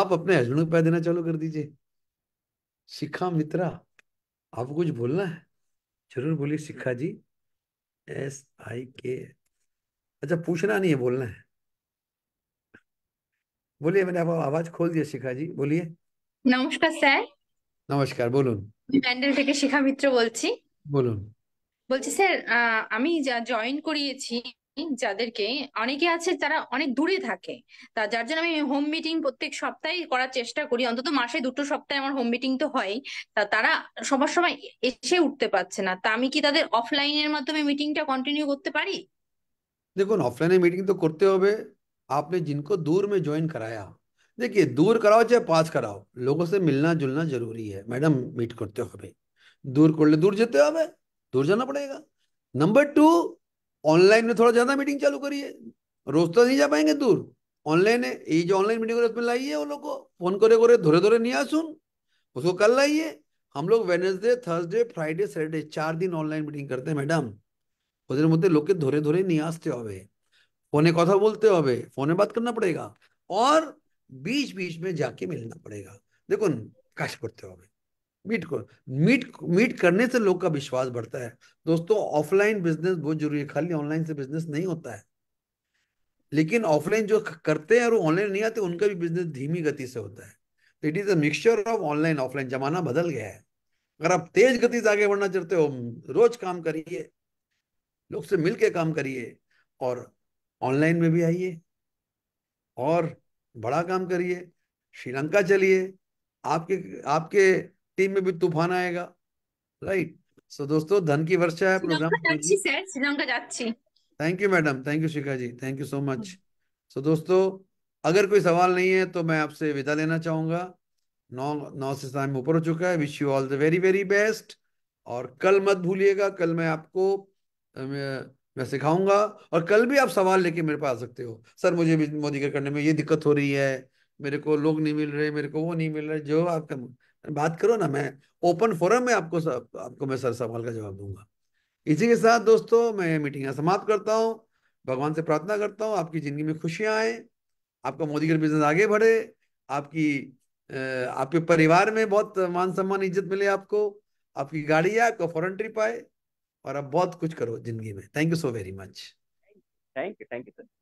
आप अपने हस्बैंड को पैसा देना चालू कर दीजिए शिखा मित्रा आपको कुछ बोलना है जरूर बोलिए शिखा जी एस आई के अच्छा पूछना नहीं है बोलना है बोलिए मैंने आपको आवाज खोल दिया शिखा जी बोलिए নমস্কার স্যার নমস্কার বলুন ব্যান্ডেল থেকে শিখা মিত্র বলছি বলুন বলছি স্যার আমি জয়েন করিয়েছি যাদেরকে অনেকে আছে যারা অনেক দূরে থাকে তা যার জন্য আমি হোম মিটিং প্রত্যেক সপ্তাহে করার চেষ্টা করি অন্তত মাসে দুটো সপ্তাহে আমার হোম মিটিং তো হয় তা তারা সবার সময় এসে উঠতে পারছে না তা আমি কি তাদের অফলাইনের মাধ্যমে মিটিংটা কন্টিনিউ করতে পারি দেখুন অফলাইনে মিটিং তো করতে হবে আপনি জিনকো দূর মে জয়েন कराया দেখিয়ে দূর করাও চাই পাঁচ করাও লোকো সে মিলনা জুলনা জরুরি হ্যাঁ ম্যাডাম মিট করতে হবে দূর করলে দূর যেতে হবে দূর জানা পড়েগা নাম্বার টু ऑनलाइन में थोड़ा ज्यादा मीटिंग चालू करिए रोज तो नहीं जा पाएंगे दूर ऑनलाइन है ये जो ऑनलाइन मीटिंग उसमें लाइए वो लोग को फोन करे करे धोरे धोरे नहीं आसुन उसको कल लाइए हम लोग वेनेसडे थर्सडे फ्राइडे सैटरडे चार दिन ऑनलाइन मीटिंग অনলাইন মিটিং করতে ম্যাডাম मुद्दे लोग के धोरे धोरे नहीं আসতে হবে फोने कथा बोलते হবে फोने बात करना पड़ेगा और बीच बीच में जाके मिलना पड़ेगा देखो कष्ट करते হবে मीट करो मीट मीट करने से लोग का विश्वास बढ़ता है दोस्तों ऑफलाइन बिजनेस बहुत जरूरी है खाली ऑनलाइन से बिजनेस नहीं होता है लेकिन ऑफलाइन जो करते हैं और ऑनलाइन नहीं आते उनका भी बिजनेस धीमी गति से होता है तो it is a mixture of online offline जमाना बदल गया है अगर आप तेज गति से आगे बढ़ना चाहते हो रोज काम करिए लोग से मिलके काम करिए और ऑनलाइन में भी आइए और बड़ा काम करिए श्रीलंका चलिए आपके आपके टीम में भी तूफान आएगा राइट सो दोस्तों धन की वर्षा है program thank you madam thank you Shikha ji thank you so much so दोस्तों अगर कोई सवाल नहीं है तो मैं आपसे विदा लेना चाहूंगा नौ नौ से टाइम ऊपर हो चुका है wish you all the very very best और कल मत भूलिएगा कल मैं आपको मैं, मैं सिखाऊंगा और कल भी आप सवाल लेके मेरे पास आ सकते हो सर मुझे मोदी के करने में ये दिक्कत हो रही है मेरे को लोग नहीं मिल रहे मेरे को वो नहीं मिल रहे जो आपका बात करो ना मैं ओपन फोरम में आपको सब, आपको मैं सर सवाल का जवाब दूंगा इसी के साथ दोस्तों मैं मीटिंग यहाँ समाप्त करता हूँ भगवान से प्रार्थना करता हूँ आपकी जिंदगी में खुशियां आए आपका मोदी का बिजनेस आगे बढ़े आपकी आपके परिवार में बहुत मान सम्मान इज्जत मिले आपको आपकी गाड़ी आए आपका फॉरन ट्रिप आए और आप बहुत कुछ करो जिंदगी में thank you so very much thank you thank you sir